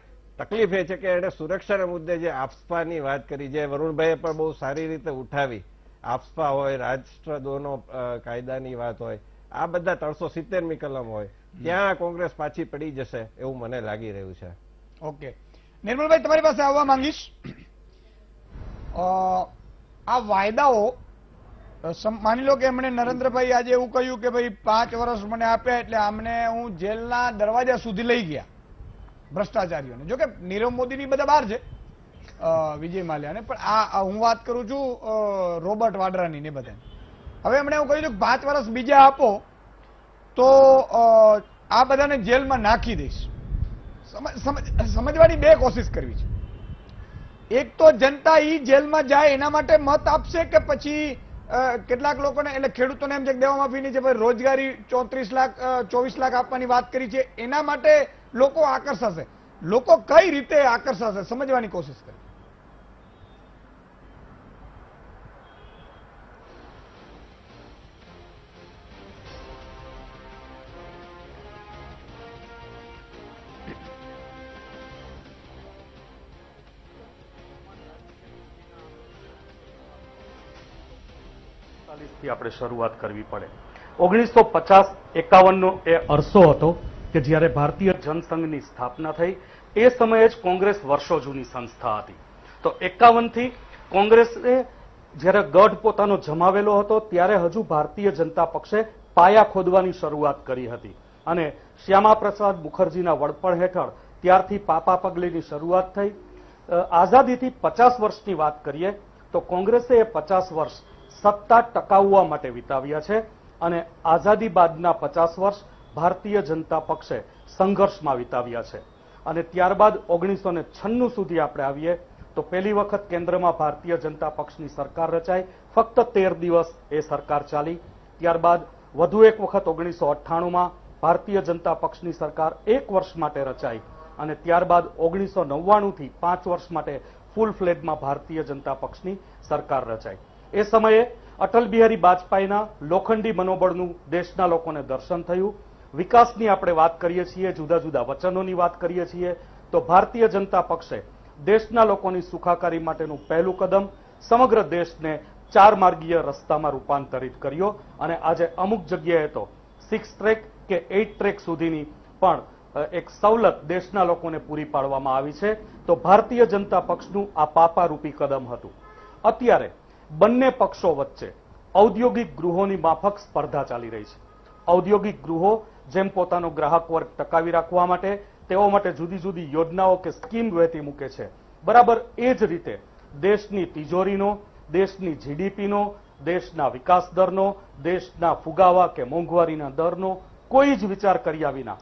તકલીફ એ છે કે એણે સુરક્ષાના મુદ્દે જે આફસ્પાની વાત કરી જે વરુણભાઈએ પણ બહુ સારી રીતે ઉઠાવી આફસ્પા હોય રાષ્ટ્રદ્રોહનો કાયદાની વાત હોય આ બધા ત્રણસો સિત્તેરમી કલમ હોય ત્યાં કોંગ્રેસ પાછી પડી જશે એવું મને લાગી રહ્યું છે ઓકે નિર્મલભાઈ તમારી પાસે આવવા માંગીશ આ વાયદાઓ માની લો કે એમણે નરેન્દ્રભાઈ આજે એવું કહ્યું કે ભાઈ પાંચ વર્ષ મને આપ્યા એટલે આમને હું જેલના દરવાજા સુધી લઈ ગયા ભ્રષ્ટાચારીઓને જોકે નીરવ મોદીની બધા બહાર છે વિજય માલ્યાને પણ આ હું વાત કરું છું રોબર્ટ વાડરાની ને બધાને હવે એમણે એવું કહ્યું કે પાંચ વર્ષ બીજા આપો તો આ બધાને જેલમાં નાખી દઈશ સમજવાની બે કોશિશ કરવી છે એક તો જનતા ઈ જેલમાં જાય એના માટે મત આપશે કે પછી કેટલાક લોકોને એટલે ખેડૂતોને એમ છે દેવા માફીની જે રોજગારી ચોત્રીસ લાખ ચોવીસ લાખ આપવાની વાત કરી છે એના માટે લોકો આકર્ષાશે લોકો કઈ રીતે આકર્ષાશે સમજવાની કોશિશ કરે થી આપણે શરૂઆત કરવી પડે ઓગણીસો પચાસ એકાવનનો એ અરસો હતો કે જ્યારે ભારતીય જનસંઘની સ્થાપના થઈ એ સમયે જ કોંગ્રેસ વર્ષો જૂની સંસ્થા હતી તો એકાવનથી કોંગ્રેસે જ્યારે ગઢ પોતાનો જમાવેલો હતો ત્યારે હજુ ભારતીય જનતા પક્ષે પાયા ખોદવાની શરૂઆત કરી હતી અને શ્યામા પ્રસાદ મુખર્જીના વડપણ હેઠળ ત્યારથી પાપા પગલીની શરૂઆત થઈ આઝાદીથી પચાસ વર્ષની વાત કરીએ તો કોંગ્રેસે એ પચાસ વર્ષ સત્તા ટકાવવા માટે વિતાવ્યા છે અને આઝાદી બાદના પચાસ વર્ષ ભારતીય જનતા પક્ષે સંઘર્ષમાં વિતાવ્યા છે અને ત્યારબાદ ઓગણીસો ને છન્નું સુધી આપણે આવીએ તો પહેલી વખત કેન્દ્રમાં ભારતીય જનતા પક્ષની સરકાર રચાઈ ફક્ત તેર દિવસ એ સરકાર ચાલી ત્યારબાદ વધુ એક વખત ઓગણીસો અઠ્ઠાણુંમાં ભારતીય જનતા પક્ષની સરકાર એક વર્ષ માટે રચાઈ અને ત્યારબાદ ઓગણીસો નવ્વાણુંથી પાંચ વર્ષ માટે ફૂલ ફ્લેગમાં ભારતીય જનતા પક્ષની સરકાર રચાઈ એ સમયે અટલ બિહારી વાજપેયીના લોખંડી મનોબળનું દેશના લોકોને દર્શન થયું વિકાસની આપણે વાત કરીએ છીએ જુદા જુદા વચનોની વાત કરીએ છીએ તો ભારતીય જનતા પક્ષે દેશના લોકોની સુખાકારી માટેનું પહેલું કદમ સમગ્ર દેશને ચાર માર્ગીય રસ્તામાં રૂપાંતરિત કર્યો અને આજે અમુક જગ્યાએ તો સિક્સ ટ્રેક કે એઇટ ટ્રેક સુધીની પણ એક સવલત દેશના લોકોને પૂરી પાડવામાં આવી છે તો ભારતીય જનતા પક્ષનું આ પાપારૂપી કદમ હતું અત્યારે બંને પક્ષો વચ્ચે ઔદ્યોગિક ગૃહોની માફક સ્પર્ધા ચાલી રહી છે ઔદ્યોગિક ગૃહો જેમ પોતાનો ગ્રાહક વર્ગ ટકાવી રાખવા માટે તેઓ માટે જુદી જુદી યોજનાઓ કે સ્કીમ વહેતી મૂકે છે બરાબર એ જ રીતે દેશની તિજોરીનો દેશની જીડીપીનો દેશના વિકાસ દરનો દેશના ફુગાવા કે મોંઘવારીના દરનો કોઈ જ વિચાર કર્યા વિના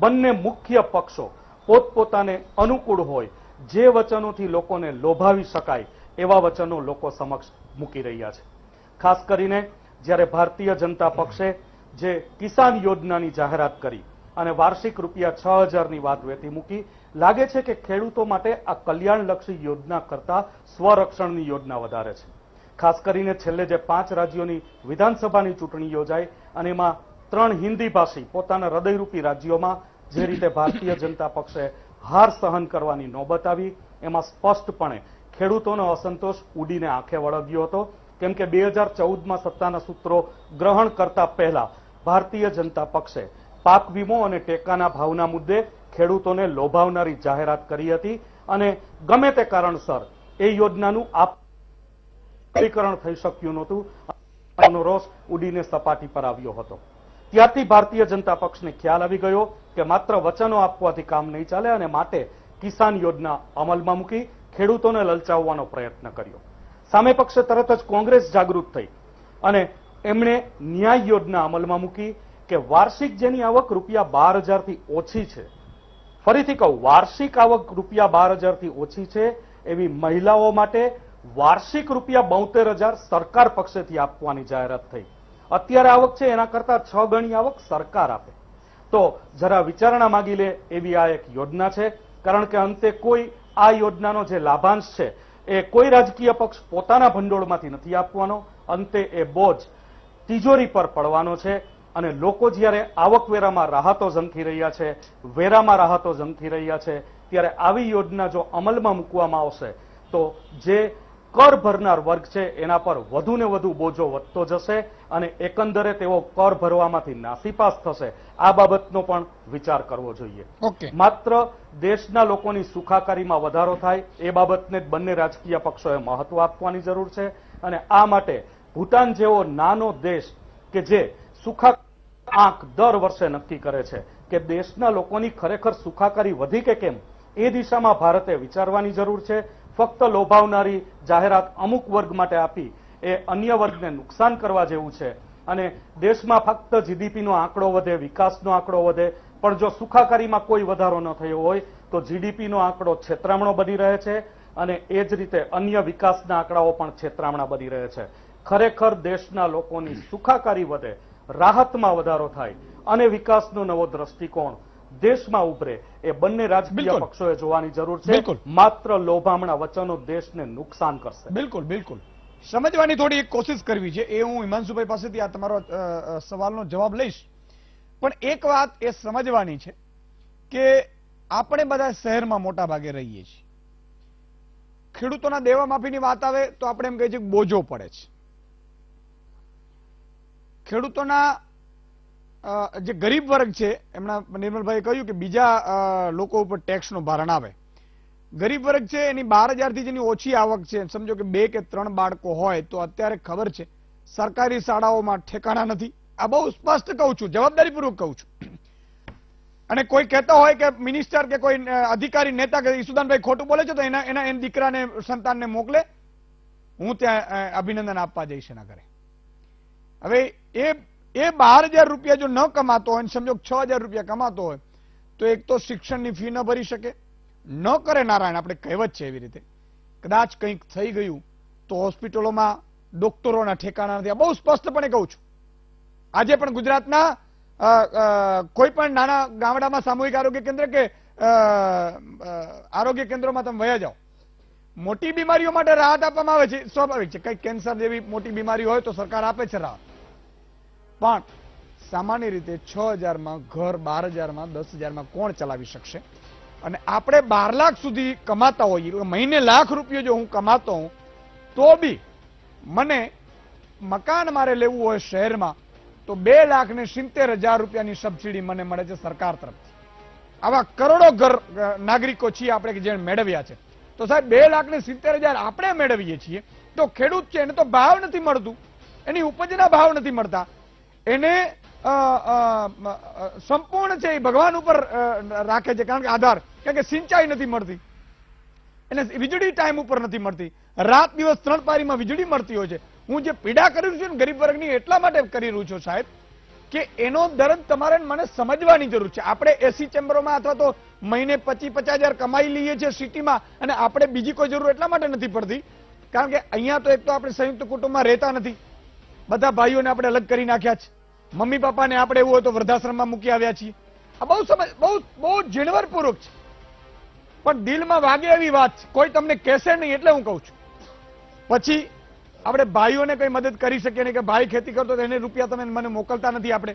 બંને મુખ્ય પક્ષો પોતપોતાને અનુકૂળ હોય જે વચનોથી લોકોને લોભાવી શકાય એવા વચનો લોકો સમક્ષ મૂકી રહ્યા છે ખાસ કરીને જ્યારે ભારતીય જનતા પક્ષે જે કિસાન યોજનાની જાહેરાત કરી અને વાર્ષિક રૂપિયા છ હજારની વાત વેતી મૂકી લાગે છે કે ખેડૂતો માટે આ કલ્યાણલક્ષી યોજના કરતા સ્વરક્ષણની યોજના વધારે છે ખાસ કરીને છેલ્લે જે પાંચ રાજ્યોની વિધાનસભાની ચૂંટણી યોજાઈ અને એમાં ત્રણ હિન્દી ભાષી પોતાના હૃદયરૂપી રાજ્યોમાં જે રીતે ભારતીય જનતા પક્ષે હાર સહન કરવાની નોબત આવી એમાં સ્પષ્ટપણે ખેડૂતોનો અસંતોષ ઉડીને આંખે વળગ્યો હતો કેમ કે બે હજાર ચૌદમાં સત્તાના સૂત્રો ગ્રહણ કરતા પહેલા ભારતીય જનતા પક્ષે પાક વીમો અને ટેકાના ભાવના મુદ્દે ખેડૂતોને લોભાવનારી જાહેરાત કરી હતી અને ગમે તે કારણસર એ યોજનાનું આપીકરણ થઈ શક્યું નહોતું રોષ ઉડીને સપાટી પર આવ્યો હતો ત્યારથી ભારતીય જનતા પક્ષને ખ્યાલ આવી ગયો કે માત્ર વચનો આપવાથી કામ નહીં ચાલે અને માટે કિસાન યોજના અમલમાં મૂકી ખેડૂતોને લલચાવવાનો પ્રયત્ન કર્યો સામે પક્ષે તરત જ કોંગ્રેસ જાગૃત થઈ અને એમણે ન્યાય યોજના અમલમાં મૂકી કે વાર્ષિક જેની આવક રૂપિયા બાર હજારથી ઓછી છે ફરીથી કહું વાર્ષિક આવક રૂપિયા બાર હજારથી ઓછી છે એવી મહિલાઓ માટે વાર્ષિક રૂપિયા બોતેર હજાર સરકાર પક્ષેથી આપવાની જાહેરાત થઈ અત્યારે આવક છે એના કરતા છ ગણી આવક સરકાર આપે તો જરા વિચારણા માગી લે એવી આ એક યોજના છે કારણ કે અંતે કોઈ આ યોજનાનો જે લાભાંશ છે એ કોઈ રાજકીય પક્ષ પોતાના ભંડોળમાંથી નથી આપવાનો અંતે એ બોજ તિજોરી પર પડવાનો છે અને લોકો જ્યારે આવકવેરામાં રાહતો ઝંખી રહ્યા છે વેરામાં રાહતો ઝંખી રહ્યા છે ત્યારે આવી યોજના જો અમલમાં મૂકવામાં આવશે તો જે કર ભરનાર વર્ગ છે એના પર વધુ વધુ બોજો વધતો જશે અને એકંદરે તેઓ કર ભરવામાંથી નાસીપાસ થશે આ બાબતનો પણ વિચાર કરવો જોઈએ માત્ર દેશના લોકોની સુખાકારીમાં વધારો થાય એ બાબતને બંને રાજકીય પક્ષોએ મહત્વ આપવાની જરૂર છે અને આ માટે ભૂટાન જેવો નાનો દેશ કે જે સુખા આંક દર વર્ષે નક્કી કરે છે કે દેશના લોકોની ખરેખર સુખાકારી વધી કે કેમ એ દિશામાં ભારતે વિચારવાની જરૂર છે ફક્ત લોભાવનારી જાહેરાત અમુક વર્ગ માટે આપી એ અન્ય વર્ગને નુકસાન કરવા જેવું છે અને દેશમાં ફક્ત જીડીપીનો આંકડો વધે વિકાસનો આંકડો વધે પણ જો સુખાકારીમાં કોઈ વધારો ન થયો હોય તો જીડીપીનો આંકડો છેતરામણો બની રહે છે અને એ જ રીતે અન્ય વિકાસના આંકડાઓ પણ છેતરામણા બની રહે છે ખરેખર દેશના લોકોની સુખાકારી વધે રાહતમાં વધારો થાય અને વિકાસનો નવો દ્રષ્ટિકોણ દેશમાં ઉભરે એ બંને રાજકીય પક્ષોએ જોવાની જરૂર છે માત્ર લોભામણા વચનો દેશને નુકસાન કરશે બિલકુલ બિલકુલ સમજવાની થોડી એક કોશિશ કરવી છે એ હું હિમાંશુભાઈ પાસેથી આ તમારો સવાલનો જવાબ લઈશ પણ એક વાત એ સમજવાની છે કે આપણે બધા શહેરમાં મોટા ભાગે રહીએ છીએ ખેડૂતોના દેવા માફીની વાત આવે તો આપણે એમ કહીએ છીએ બોજો પડે છે ખેડૂતોના જે ગરીબ વર્ગ છે એમના નિર્મલભાઈએ કહ્યું કે બીજા લોકો ઉપર ટેક્સનો ભારણ આવે ગરીબ વર્ગ છે એની બાર હજારથી જેની ઓછી આવક છે સમજો કે બે કે ત્રણ બાળકો હોય તો અત્યારે ખબર છે સરકારી શાળાઓમાં ઠેકાણા નથી આ બહુ સ્પષ્ટ કહું છું જવાબદારીપૂર્વક કહું છું અને કોઈ કહેતા હોય કે મિનિસ્ટર કે કોઈ અધિકારી નેતા કે ઈસુદાનભાઈ ખોટું બોલે છે તો એના એના એમ દીકરાને સંતાનને મોકલે હું ત્યાં અભિનંદન આપવા જઈશ એના ઘરે હવે એ એ બાર હજાર રૂપિયા જો ન કમાતો હોય સમજો છ હજાર રૂપિયા કમાતો હોય તો એક તો શિક્ષણની ફી ન ભરી શકે ન કરે નારાયણ આપણે કહેવત છે એવી રીતે કદાચ કંઈક થઈ ગયું તો હોસ્પિટલોમાં ડોક્ટરોના ઠેકાણા નથી બહુ સ્પષ્ટપણે કહું છું આજે પણ ગુજરાતના કોઈ પણ નાના ગામડામાં સામૂહિક આરોગ્ય કેન્દ્ર કે આરોગ્ય કેન્દ્રોમાં તમે વયા જાઓ મોટી બીમારીઓ માટે રાહત આપવામાં આવે છે સ્વાભાવિક છે કંઈક કેન્સર જેવી મોટી બીમારી હોય તો સરકાર આપે છે રાહત પણ સામાન્ય રીતે છ હજારમાં ઘર બાર હજારમાં દસ હજારમાં કોણ ચલાવી શકશે અને આપણે બાર લાખ સુધી કમાતા હોઈએ મહિને લાખ રૂપિયા જો હું કમાતો હું તો બી મને મકાન મારે લેવું હોય શહેરમાં તો બે લાખ ને સિત્તેર હજાર રૂપિયાની સબસિડી મને મળે છે સરકાર તરફથી આવા કરોડો ઘર નાગરિકો છીએ આપણે કે જેને મેળવ્યા છે તો સાહેબ બે લાખ ને સિત્તેર હજાર આપણે મેળવીએ છીએ તો ખેડૂત છે એને તો ભાવ નથી મળતું એની ઉપજના ભાવ નથી મળતા એને સંપૂર્ણ છે એ ભગવાન ઉપર રાખે છે કારણ કે આધાર કારણ કે સિંચાઈ નથી મળતી એને વીજળી ટાઈમ ઉપર નથી મળતી રાત દિવસ ત્રણ પારીમાં વીજળી મળતી હોય છે હું જે પીડા કરી છું ને ગરીબ વર્ગની એટલા માટે કરી રહ્યું છું સાહેબ કે એનો દર્દ તમારે મને સમજવાની જરૂર છે આપણે એસી ચેમ્બરોમાં અથવા તો મહિને પચીસ પચાસ હજાર કમાઈ લઈએ છીએ સિટીમાં અને આપણે બીજી કોઈ જરૂર એટલા માટે નથી પડતી કારણ કે અહીંયા તો એક તો આપણે સંયુક્ત કુટુંબમાં રહેતા નથી બધા ભાઈઓને આપણે અલગ કરી નાખ્યા છે મમ્મી પપ્પાને આપણે એવું હોય તો વૃદ્ધાશ્રમમાં મૂકી આવ્યા છીએ આ બહુ સમજ બહુ બહુ ઝીણવટપૂર્વક છે પણ દિલમાં વાગે એવી વાત છે કોઈ તમને કહેશે નહીં એટલે હું કહું છું પછી આપણે ભાઈઓને કંઈ મદદ કરી શકીએ નહીં કે ભાઈ ખેતી કરતો તો એને રૂપિયા તમે મને મોકલતા નથી આપણે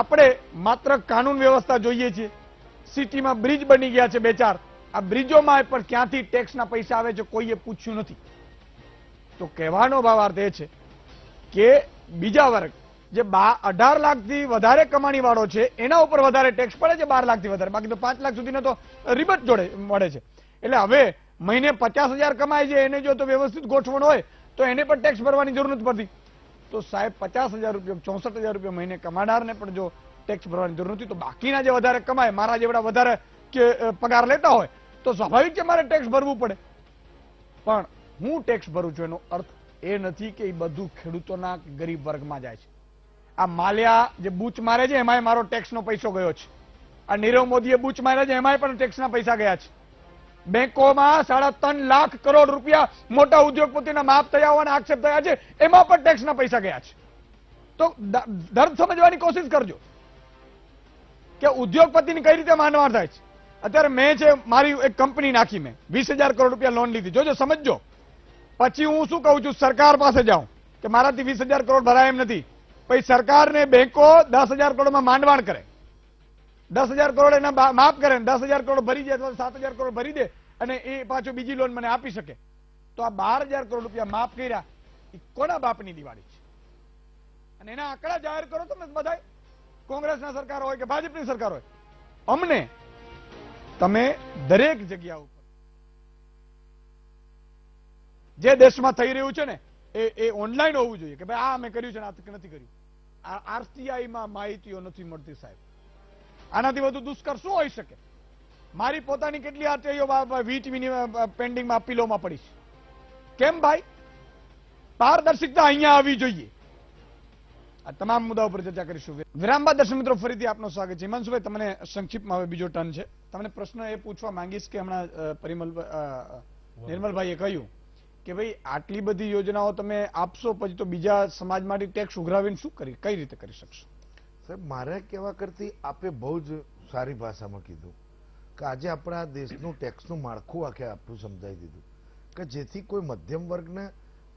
આપણે માત્ર કાનૂન વ્યવસ્થા જોઈએ છીએ સિટીમાં બ્રિજ બની ગયા છે બે ચાર આ બ્રિજોમાં પણ ક્યાંથી ટેક્સના પૈસા આવે છે કોઈએ પૂછ્યું નથી તો કહેવાનો ભાવાર્થ એ છે કે બીજા વર્ગ જે અઢાર લાખથી વધારે કમાણી વાળો છે એના ઉપર વધારે ટેક્સ પડે છે બાર લાખથી વધારે બાકી તો પાંચ લાખ સુધીનો તો રિબટ જોડે મળે છે એટલે હવે મહિને પચાસ હજાર કમાય છે એને જો તો વ્યવસ્થિત ગોઠવણ હોય તો એને પણ ટેક્સ ભરવાની જરૂર નથી પડતી તો સાહેબ પચાસ હજાર રૂપિયા ચોસઠ હજાર રૂપિયા મહિને કમાનારને પણ જો ટેક્સ ભરવાની જરૂર નથી તો બાકીના જે વધારે કમાય મારા જેવડા વધારે કે પગાર લેતા હોય તો સ્વાભાવિક છે મારે ટેક્સ ભરવું પડે પણ હું ટેક્સ ભરું છું એનો અર્થ એ નથી કે એ બધું ખેડૂતોના ગરીબ વર્ગમાં જાય છે આ માલ્યા જે બૂચ મારે છે એમાંય મારો ટેક્સનો પૈસો ગયો છે આ નીરવ મોદીએ બૂચ માર્યા છે એમાંય પણ ટેક્સના પૈસા ગયા છે બેંકોમાં સાડા ત્રણ લાખ કરોડ રૂપિયા મોટા ઉદ્યોગપતિના માપ થયા હોવાના આક્ષેપ થયા છે એમાં પણ ટેક્સના પૈસા ગયા છે તો ધર્મ સમજવાની કોશિશ કરજો કે ઉદ્યોગપતિની કઈ રીતે માનવાર થાય છે અત્યારે મેં છે મારી એક કંપની નાખી મેં વીસ કરોડ રૂપિયા લોન લીધી જોજો સમજો પછી હું શું કહું છું સરકાર પાસે જાઉં કે મારાથી વીસ કરોડ ભરાય એમ નથી પછી સરકારને બેંકો દસ હજાર કરોડમાં માંડવાણ કરે દસ હજાર કરોડ એના માફ કરે દસ હજાર કરોડ ભરી દે અથવા સાત હજાર કરોડ ભરી દે અને એ પાછું બીજી લોન મને આપી શકે તો આ બાર હજાર કરોડ રૂપિયા માફ કર્યા એ કોના બાપની દિવાળી છે અને એના આંકડા જાહેર કરો તમે બધા કોંગ્રેસના સરકાર હોય કે ભાજપની સરકાર હોય અમને તમે દરેક જગ્યા ઉપર જે દેશમાં થઈ રહ્યું છે ને એ ઓનલાઈન હોવું જોઈએ કે ભાઈ આ અમે કર્યું છે આ નથી કર્યું આરસીઆઈમાં માહિતીઓ નથી મળતી સાહેબ આનાથી વધુ દુષ્કર શું હોઈ શકે મારી પોતાની કેટલી આરટીઆઈઓ વીટવીની પેન્ડિંગમાં અપીલોમાં પડી છે કેમ ભાઈ પારદર્શિકતા અહીંયા આવી જોઈએ આ તમામ મુદ્દા ઉપર ચર્ચા કરીશું વિરામ બાદ દર્શક મિત્રો ફરીથી આપનો સ્વાગત છે હિમાંશુભાઈ તમને સંક્ષિપ્તમાં હવે બીજો ટર્ન છે તમને પ્રશ્ન એ પૂછવા માંગીશ કે હમણાં પરિમલ નિર્મલભાઈએ કહ્યું કે ભાઈ આટલી બધી યોજનાઓ તમે આપશો પછી તો બીજા સમાજ માટે ટેક્સ ઉઘરાવીને શું કરી કઈ રીતે કરી શકશો સાહેબ મારે કહેવા કરતી આપે બહુ જ સારી ભાષામાં કીધું કે આજે આપણા દેશનું ટેક્સનું માળખું આખે આપણું સમજાવી દીધું કે જેથી કોઈ મધ્યમ વર્ગને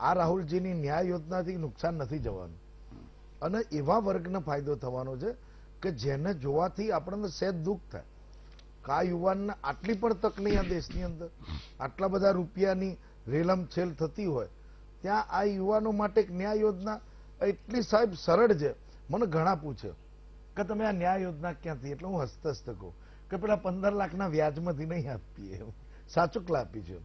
આ રાહુલજીની ન્યાય યોજનાથી નુકસાન નથી જવાનું અને એવા વર્ગને ફાયદો થવાનો છે કે જેને જોવાથી આપણને સહેજ દુઃખ થાય કા યુવાનને આટલી પણ તક નહીં આ દેશની અંદર આટલા બધા રૂપિયાની રેલમ છેલ થતી હોય ત્યાં આ યુવાનો માટે ન્યાય યોજના એટલી સાહેબ સરળ છે મને ઘણા પૂછે કે તમે આ ન્યાય યોજના ક્યાંથી એટલે હું હસ્તસ્ત કહું કે પેલા પંદર લાખના વ્યાજમાંથી નહીં આપીએ સાચું કલા આપી છે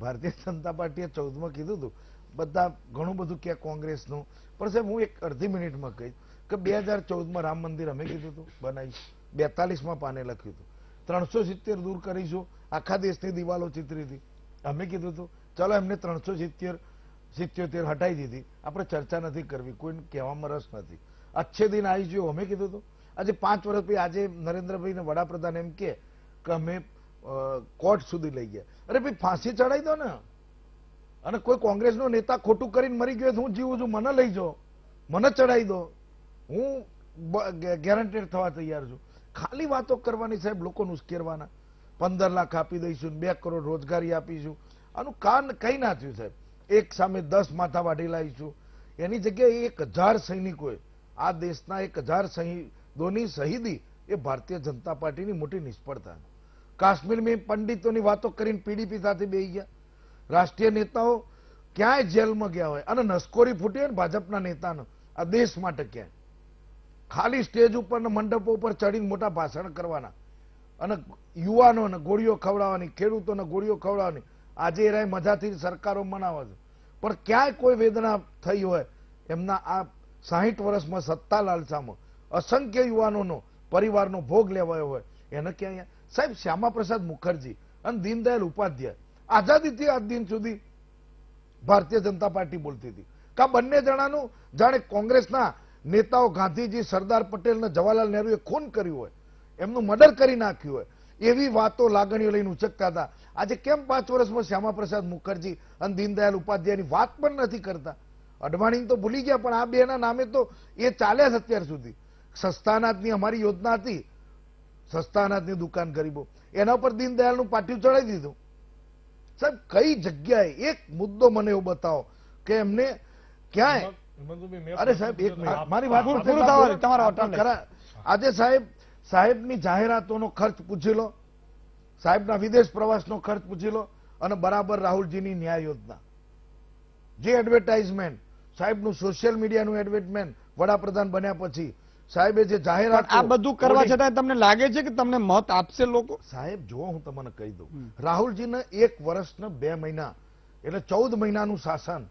ભારતીય જનતા પાર્ટીએ ચૌદમાં કીધું હતું બધા ઘણું બધું ક્યાં કોંગ્રેસનું પણ સાહેબ હું એક અડધી મિનિટમાં કહીશ કે બે હજાર ચૌદમાં રામ મંદિર અમે કીધું હતું બનાવીશ બેતાલીસમાં પાને લખ્યું હતું ત્રણસો સિત્તેર દૂર કરીશું આખા દેશની દિવાલો ચિતરી હતી અમે કીધું હતું ચાલો એમને ત્રણસો સિત્તેર સિત્યોતેર હટાવી દીધી આપણે ચર્ચા નથી કરવી કોઈને કહેવામાં રસ નથી અચ્છે દિન આવી જોયું અમે કીધું હતું આજે પાંચ વર્ષ પછી આજે નરેન્દ્રભાઈને વડાપ્રધાન એમ કે અમે કોર્ટ સુધી લઈ ગયા અરે ભાઈ ફાંસી ચડાવી દો ને અને કોઈ કોંગ્રેસનો નેતા ખોટું કરીને મરી ગયો હું જીવું છું મને લઈ જાઓ મને ચડાવી દો હું ગેરંટેડ થવા તૈયાર છું ખાલી વાતો કરવાની સાહેબ લોકોને ઉશ્કેરવાના પંદર લાખ આપી દઈશું બે કરોડ રોજગારી આપીશું આનું કાન કઈ ના થયું સાહેબ એક સામે દસ માથા વાઢી લાવીશું એની જગ્યાએ એક હજાર સૈનિકોએ આ દેશના એક હજાર શહીદોની શહીદી એ ભારતીય જનતા પાર્ટીની મોટી નિષ્ફળતા કાશ્મીરમાં પંડિતોની વાતો કરીને પીડીપી સાથે બેસી ગયા રાષ્ટ્રીય નેતાઓ ક્યાંય જેલમાં ગયા હોય અને નસકોરી ફૂટી હોય ભાજપના નેતાનો આ દેશ માટે ક્યાંય ખાલી સ્ટેજ ઉપર મંડપો ઉપર ચડીને મોટા ભાષણ કરવાના અને યુવાનોને ગોળીઓ ખવડાવવાની ખેડૂતોને ગોળીઓ ખવડાવવાની આજે એ મજાથી સરકારો મનાવે છે પણ ક્યાંય કોઈ વેદના થઈ હોય એમના આ સાહીઠ વર્ષમાં સત્તા લાલસામાં અસંખ્ય યુવાનોનો પરિવારનો ભોગ લેવાયો હોય એને ક્યાંય સાહેબ શ્યામાપ્રસાદ મુખર્જી અને દીનદયાલ ઉપાધ્યાય આઝાદીથી આજ દિન સુધી ભારતીય જનતા પાર્ટી બોલતી હતી કા બંને જણાનું જાણે કોંગ્રેસના નેતાઓ ગાંધીજી સરદાર પટેલ ને જવાહરલાલ નહેરુએ ખૂન કર્યું હોય એમનું મર્ડર કરી નાખ્યું હોય એવી વાતો લાગણીઓ લઈને ઉચકતા હતા આજે કેમ પાંચ વર્ષમાં શ્યામાપ્રસાદ મુખર્જી અને દીનદયાલ ઉપાધ્યાયની વાત પણ નથી કરતા અડવાણી તો ભૂલી ગયા પણ આ બેના નામે તો એ ચાલ્યા છે અત્યાર સુધી સસ્તાનાથની અમારી યોજના હતી સસ્તાનાથની દુકાન ગરીબો એના પર દીનદયાળનું પાટિયું ચડાવી દીધું સાહેબ કઈ જગ્યાએ એક મુદ્દો મને એવો બતાવો કે એમને ક્યાંય અરે સાહેબ મારી વાત પૂરું આજે સાહેબ સાહેબની જાહેરાતોનો ખર્ચ પૂછી લો સાહેબના વિદેશ પ્રવાસનો ખર્ચ પૂછી લો અને બરાબર રાહુલજીની ન્યાય યોજના જે એડવર્ટાઇઝમેન્ટ સાહેબનું સોશિયલ મીડિયાનું એડવર્ટમેન્ટ વડાપ્રધાન બન્યા પછી સાહેબે જે જાહેરાત આ બધું કરવા છતાં તમને લાગે છે કે તમને મત આપશે લોકો સાહેબ જો હું તમને કહી દઉં રાહુલજીને એક વર્ષના બે મહિના એટલે ચૌદ મહિનાનું શાસન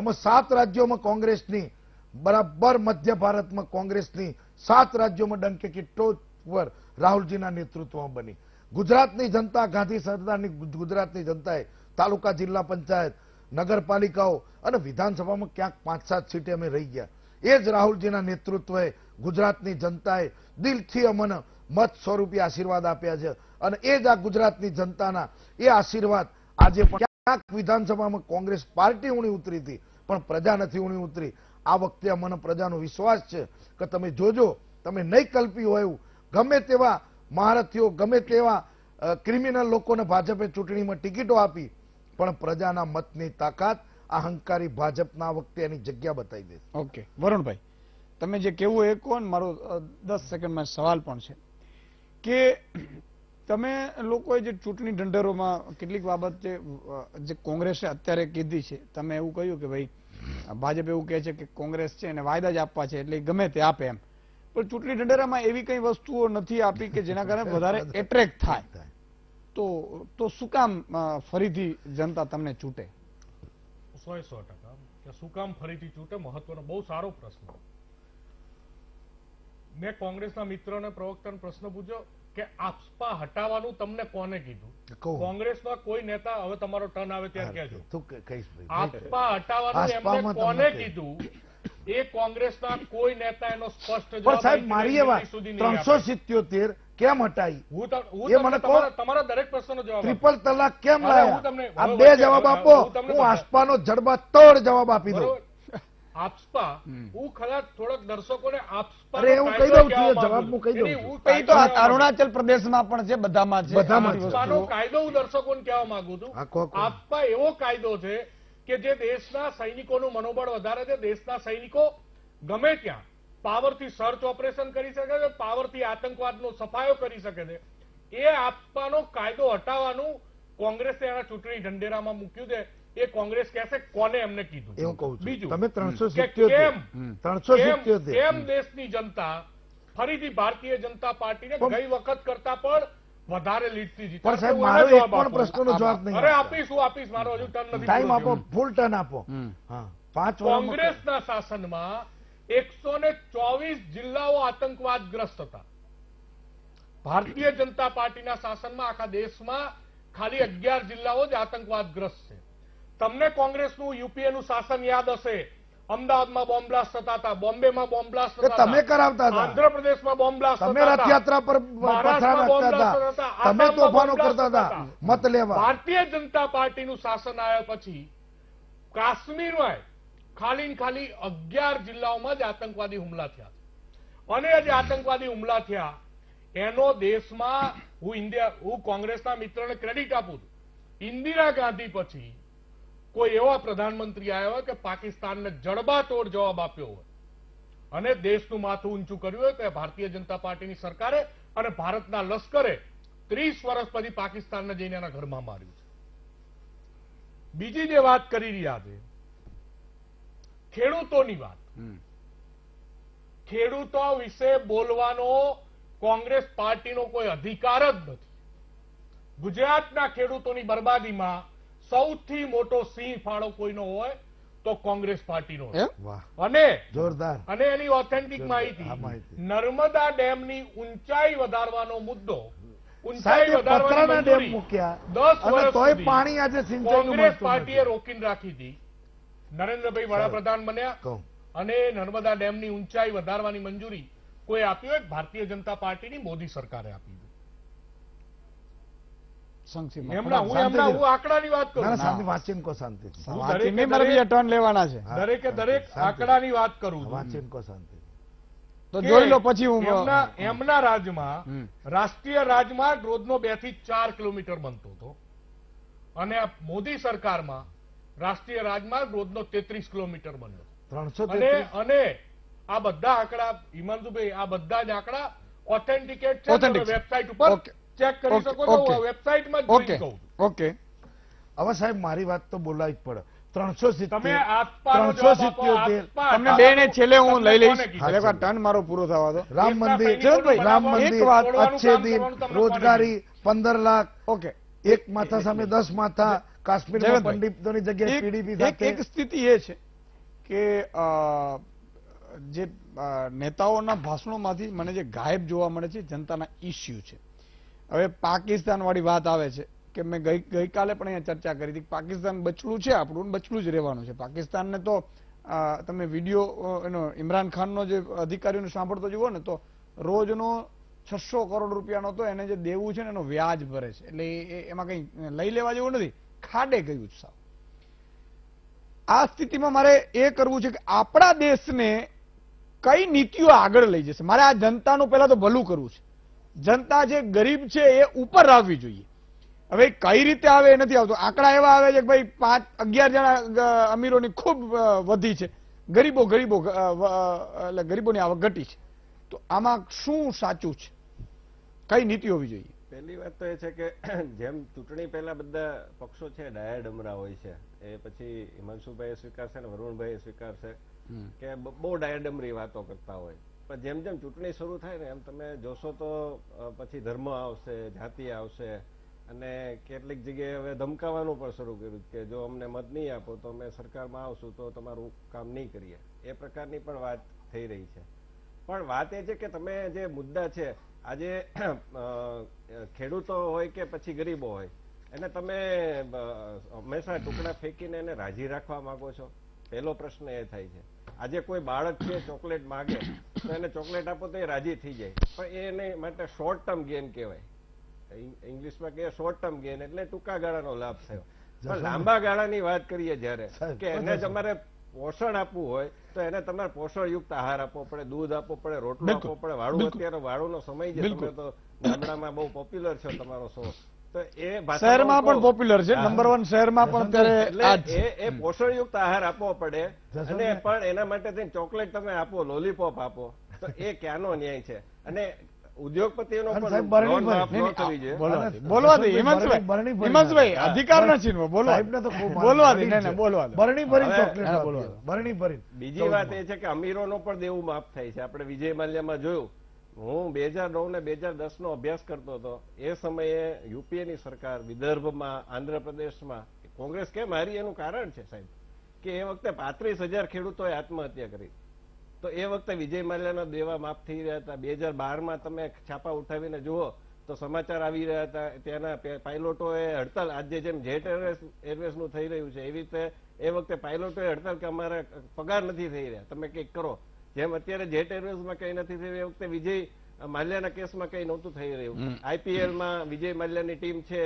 એમાં સાત રાજ્યોમાં કોંગ્રેસની બરાબર મધ્ય ભારતમાં કોંગ્રેસની સાત રાજ્યોમાં ડંકે કેટલો ઉપર રાહુલજીના નેતૃત્વમાં બની ગુજરાતની જનતા ગાંધી સરદારની ગુજરાતની જનતાએ તાલુકા જિલ્લા પંચાયત નગરપાલિકાઓ અને વિધાનસભામાં ક્યાંક પાંચ સાત સીટે અમે રહી ગયા એ જ રાહુલજીના નેતૃત્વએ ગુજરાતની જનતાએ દિલથી અમને મત સ્વરૂપે આશીર્વાદ આપ્યા છે અને એ જ આ ગુજરાતની જનતાના એ આશીર્વાદ આજે પણ ક્યાંક વિધાનસભામાં કોંગ્રેસ પાર્ટી ઉણી ઉતરી હતી પણ પ્રજા નથી ઊણી ઉતરી આ વખતે અમને પ્રજાનો વિશ્વાસ છે કે તમે જોજો તમે નહીં કલ્પ્યું હોય એવું ગમે તેવા મહારથીઓ ગમે તેવા ક્રિમિનલ લોકોને ભાજપે ચૂંટણીમાં ટિકિટો આપી પણ પ્રજાના મતની તાકાત અહંકારી ભાજપના વખતે એની જગ્યા બતાવી દે ઓકે વરુણભાઈ તમે જે કેવું એ કહો ને મારો દસ સેકન્ડમાં સવાલ પણ છે કે તમે લોકોએ જે ચૂંટણી ઢંઢેરોમાં કેટલીક બાબત જે કોંગ્રેસે અત્યારે કીધી છે તમે એવું કહ્યું કે ભાઈ ભાજપ એવું કહે છે કે કોંગ્રેસ છે એને વાયદા જ આપવા છે એટલે ગમે તે આપે એમ પણ ચૂંટણી ઢંઢેરામાં એવી કઈ વસ્તુઓ નથી આપી કે જેના કારણે વધારે એટ્રેક્ટ થાય તો તો શું કામ ફરીથી જનતા તમને ચૂંટે સો સો ટકા કે શું કામ ફરીથી ચૂંટે મહત્વનો બહુ સારો પ્રશ્ન મેં કોંગ્રેસના મિત્રોને પ્રવક્તાને પ્રશ્ન પૂછ્યો કે આપસપા હટાવાનું તમને કોને કીધું કોંગ્રેસના કોઈ નેતા હવે તમારો ટર્ન આવે ત્યારે કહેજો આપસપા હટાવવાનું એમને કોને કીધું એ કોંગ્રેસના કોઈ નેતા એનો સ્પષ્ટ સાહેબ મારી ત્રણસો સિત્યોતેર કેમ હટાઈ એ તમારા દરેક પ્રશ્નનો જવાબ ટ્રિપલ તલાક કેમ લાયા આ બે જવાબ આપો હું આસપાનો જડબા તોડ જવાબ આપી દઉં આપસ્પા હું ખરા પણ છે બધામાં છે બધામાં કાયદો હું દર્શકોને કહેવા માંગુ છું આપસ્પા એવો કાયદો છે કે જે દેશના સૈનિકોનું મનોબળ વધારે છે દેશના સૈનિકો ગમે ત્યાં પાવરથી સર્ચ ઓપરેશન કરી શકે છે પાવરથી આતંકવાદનો સફાયો કરી શકે છે એ આપવાનો કાયદો હટાવવાનું કોંગ્રેસે એના ચૂંટણી ઢંઢેરામાં મૂક્યું છે એ કોંગ્રેસ કહેશે કોને એમને કીધું એવું કહું બીજું તમે ત્રણસો કેમ ત્રણસો કેમ દેશની જનતા ફરીથી ભારતીય જનતા પાર્ટીને ગઈ વખત કરતા પણ વધારે લીડથી જીતે પણ સાહેબ મારો એક પણ પ્રશ્નનો જવાબ નહીં અરે આપીશું આપીશ મારો હજુ ટર્ન નથી ટાઈમ આપો ફૂલ ટર્ન આપો હા કોંગ્રેસના શાસનમાં એકસો ને ચોવીસ જિલ્લાઓ આતંકવાદગ્રસ્ત હતા ભારતીય જનતા પાર્ટીના શાસનમાં આખા દેશમાં ખાલી અગિયાર જિલ્લાઓ જ આતંકવાદગ્રસ્ત છે તમને કોંગ્રેસનું યુપીએનું શાસન યાદ હશે અમદાવાદમાં બોમ્બ બ્લાસ્ટ થતા હતા બોમ્બેમાં બોમ્બ બ્લાસ્ટ થતા તમે કરાવતા હતા આંધ્રપ્રદેશમાં બોમ્બ બ્લાસ્ટ તમે રથયાત્રા પર પથરા નાખતા હતા તમે તોફાનો કરતા હતા મત લેવા ભારતીય જનતા પાર્ટીનું શાસન આવ્યા પછી કાશ્મીરમાં ખાલી ખાલી અગિયાર જિલ્લાઓમાં જ આતંકવાદી હુમલા થયા અને જે આતંકવાદી હુમલા થયા એનો દેશમાં હું ઇન્ડિયા હું કોંગ્રેસના મિત્રોને ક્રેડિટ આપું છું ઇન્દિરા ગાંધી પછી કોઈ એવા પ્રધાનમંત્રી આવ્યા હોય કે પાકિસ્તાનને જડબાતોડ જવાબ આપ્યો હોય અને દેશનું માથું ઊંચું કર્યું હોય કે ભારતીય જનતા પાર્ટીની સરકારે અને ભારતના લશ્કરે ત્રીસ વર્ષ પછી પાકિસ્તાનને જઈને એના ઘરમાં માર્યું છે બીજી જે વાત કરી રહ્યા છે ખેડૂતોની વાત ખેડૂતો વિશે બોલવાનો કોંગ્રેસ પાર્ટીનો કોઈ અધિકાર જ નથી ગુજરાતના ખેડૂતોની બરબાદીમાં સૌથી મોટો સિંહ ફાળો કોઈનો હોય તો કોંગ્રેસ પાર્ટીનો અને જોરદાર અને એની ઓથેન્ટિક માહિતી નર્મદા ડેમની ઊંચાઈ વધારવાનો મુદ્દો રોકીને રાખી હતી નરેન્દ્રભાઈ વડાપ્રધાન બન્યા અને નર્મદા ડેમની ઊંચાઈ વધારવાની મંજૂરી કોઈ આપ્યો ભારતીય જનતા પાર્ટીની મોદી સરકારે આપી વાતચીન તો જોઈ લો પછી હું રાષ્ટ્રીય રાજમાર્ગ રોજનો બે થી ચાર કિલોમીટર બનતો હતો અને મોદી સરકારમાં રાષ્ટ્રીય રાજમાર્ગ રોજનો તેત્રીસ કિલોમીટર બન્યો ત્રણસો અને આ બધા આંકડા હિમંતુભાઈ આ બધા જ આંકડા ઓથેન્ટિકેટ છે વેબસાઇટ ઉપર ચેક કરી શકો છો વેબસાઇટમાં ઓકે ઓકે હવે સાહેબ મારી વાત તો બોલાવી જ પડે ત્રણસો સિત્તેર ત્રણસો સિત્યોતેર તમને બે ને છેલ્લે હું લઈ લઈશ એકવાર મારો પૂરો થવા દો રામ મંદિર રામ મંદિર અચ્છેદીન રોજગારી પંદર લાખ ઓકે એક માથા સામે દસ માથા કાશ્મીરમાં ની જગ્યાએ પીડીપી સાથે એક સ્થિતિ એ છે કે જે નેતાઓના ભાષણોમાંથી મને જે ગાયબ જોવા મળે છે જનતાના ઇશ્યુ છે હવે પાકિસ્તાન વાળી વાત આવે છે કે મેં ગઈકાલે પણ અહીંયા ચર્ચા કરી હતી પાકિસ્તાન બચડું છે આપણું બચડું જ રહેવાનું છે પાકિસ્તાનને તો તમે વિડીયો એનો ઇમરાન ખાનનો જે અધિકારીઓને સાંભળતો જુઓ ને તો રોજનો છસો કરોડ રૂપિયાનો તો એને જે દેવું છે ને એનો વ્યાજ ભરે છે એટલે એમાં કંઈ લઈ લેવા જેવું નથી ખાડે ગયું જ સાવ આ સ્થિતિમાં મારે એ કરવું છે કે આપણા દેશને કઈ નીતિઓ આગળ લઈ જશે મારે આ જનતાનું પહેલા તો ભલું કરવું છે જનતા જે ગરીબ છે એ ઉપર આવવી જોઈએ હવે કઈ રીતે આવે એ નથી આવતો આંકડા એવા આવે છે કે ભાઈ પાંચ અગિયાર જણા અમીરોની ખૂબ વધી છે ગરીબો ગરીબો એટલે ગરીબોની આવક ઘટી છે તો આમાં શું સાચું છે કઈ નીતિ હોવી જોઈએ પહેલી વાત તો એ છે કે જેમ ચૂંટણી પહેલા બધા પક્ષો છે ડાયા ડમરા હોય છે એ પછી હિમાંશુભાઈએ સ્વીકારશે ને વરુણભાઈ સ્વીકારશે કે બહુ ડાયા ડમરી વાતો કરતા હોય પણ જેમ જેમ ચૂંટણી શરૂ થાય ને એમ તમે જોશો તો પછી ધર્મ આવશે જાતિ આવશે અને કેટલીક જગ્યાએ હવે ધમકાવાનું પણ શરૂ કર્યું કે જો અમને મત નહીં આપો તો અમે સરકારમાં આવશું તો તમારું કામ નહીં કરીએ એ પ્રકારની પણ વાત થઈ રહી છે પણ વાત એ છે કે તમે જે મુદ્દા છે આજે ખેડૂતો હોય કે પછી ગરીબો હોય એને તમે હંમેશા ટુકડા ફેંકીને એને રાજી રાખવા માંગો છો પહેલો પ્રશ્ન એ થાય છે આજે કોઈ બાળક છે ચોકલેટ માગે તો એને ચોકલેટ આપો તો એ રાજી થઈ જાય પણ એને માટે શોર્ટ ટર્મ ગેન કહેવાય ઇંગ્લિશમાં કહે શોર્ટ ટર્મ ગેન એટલે ટૂંકા ગાળાનો લાભ થયો પણ લાંબા ગાળાની વાત કરીએ જયારે કે એને તમારે પોષણ આપવું હોય તો એને તમારે પોષણયુક્ત આહાર આપવો પડે દૂધ આપવો પડે રોટલો આપવો પડે વાળું અત્યારે વાળુનો સમય છે તમે તો ગામડામાં બહુ પોપ્યુલર છે તમારો સોર્સ શહેરમાં પણ પોપ્યુલર છે નંબર વન શહેરમાં પણ અત્યારે એ પોષણયુક્ત આહાર આપવો પડે અને પણ એના માટે ચોકલેટ તમે આપો લોલીપોપ આપો તો એ ક્યાંનો ન્યાય છે અને બીજી વાત એ છે કે અમીરો નો પણ દેવું માફ થાય છે આપણે વિજય માલ્યામાં જોયું હું બે હજાર નવ ને બે હજાર દસનો અભ્યાસ કરતો હતો એ સમયે યુપીએની સરકાર વિદર્ભમાં આંધ્રપ્રદેશમાં કોંગ્રેસ કેમ હારી એનું કારણ છે સાહેબ કે એ વખતે પાંત્રીસ હજાર ખેડૂતોએ આત્મહત્યા કરી તો એ વખતે વિજય માલ્યાના દેવા માફ થઈ રહ્યા હતા બે હજાર બારમાં તમે છાપા ઉઠાવીને જુઓ તો સમાચાર આવી રહ્યા હતા ત્યાંના પાયલોટોએ હડતાલ આજે જેમ જેટ એરવેઝ એરવેઝનું થઈ રહ્યું છે એવી રીતે એ વખતે પાયલોટોએ હડતાલ કે અમારા પગાર નથી થઈ રહ્યા તમે કંઈક કરો જેમ અત્યારે જેટ એરવેઝમાં કંઈ નથી થયું એ વખતે વિજય માલ્યાના કેસમાં કંઈ નહોતું થઈ રહ્યું આઈપીએલમાં વિજય માલ્યાની ટીમ છે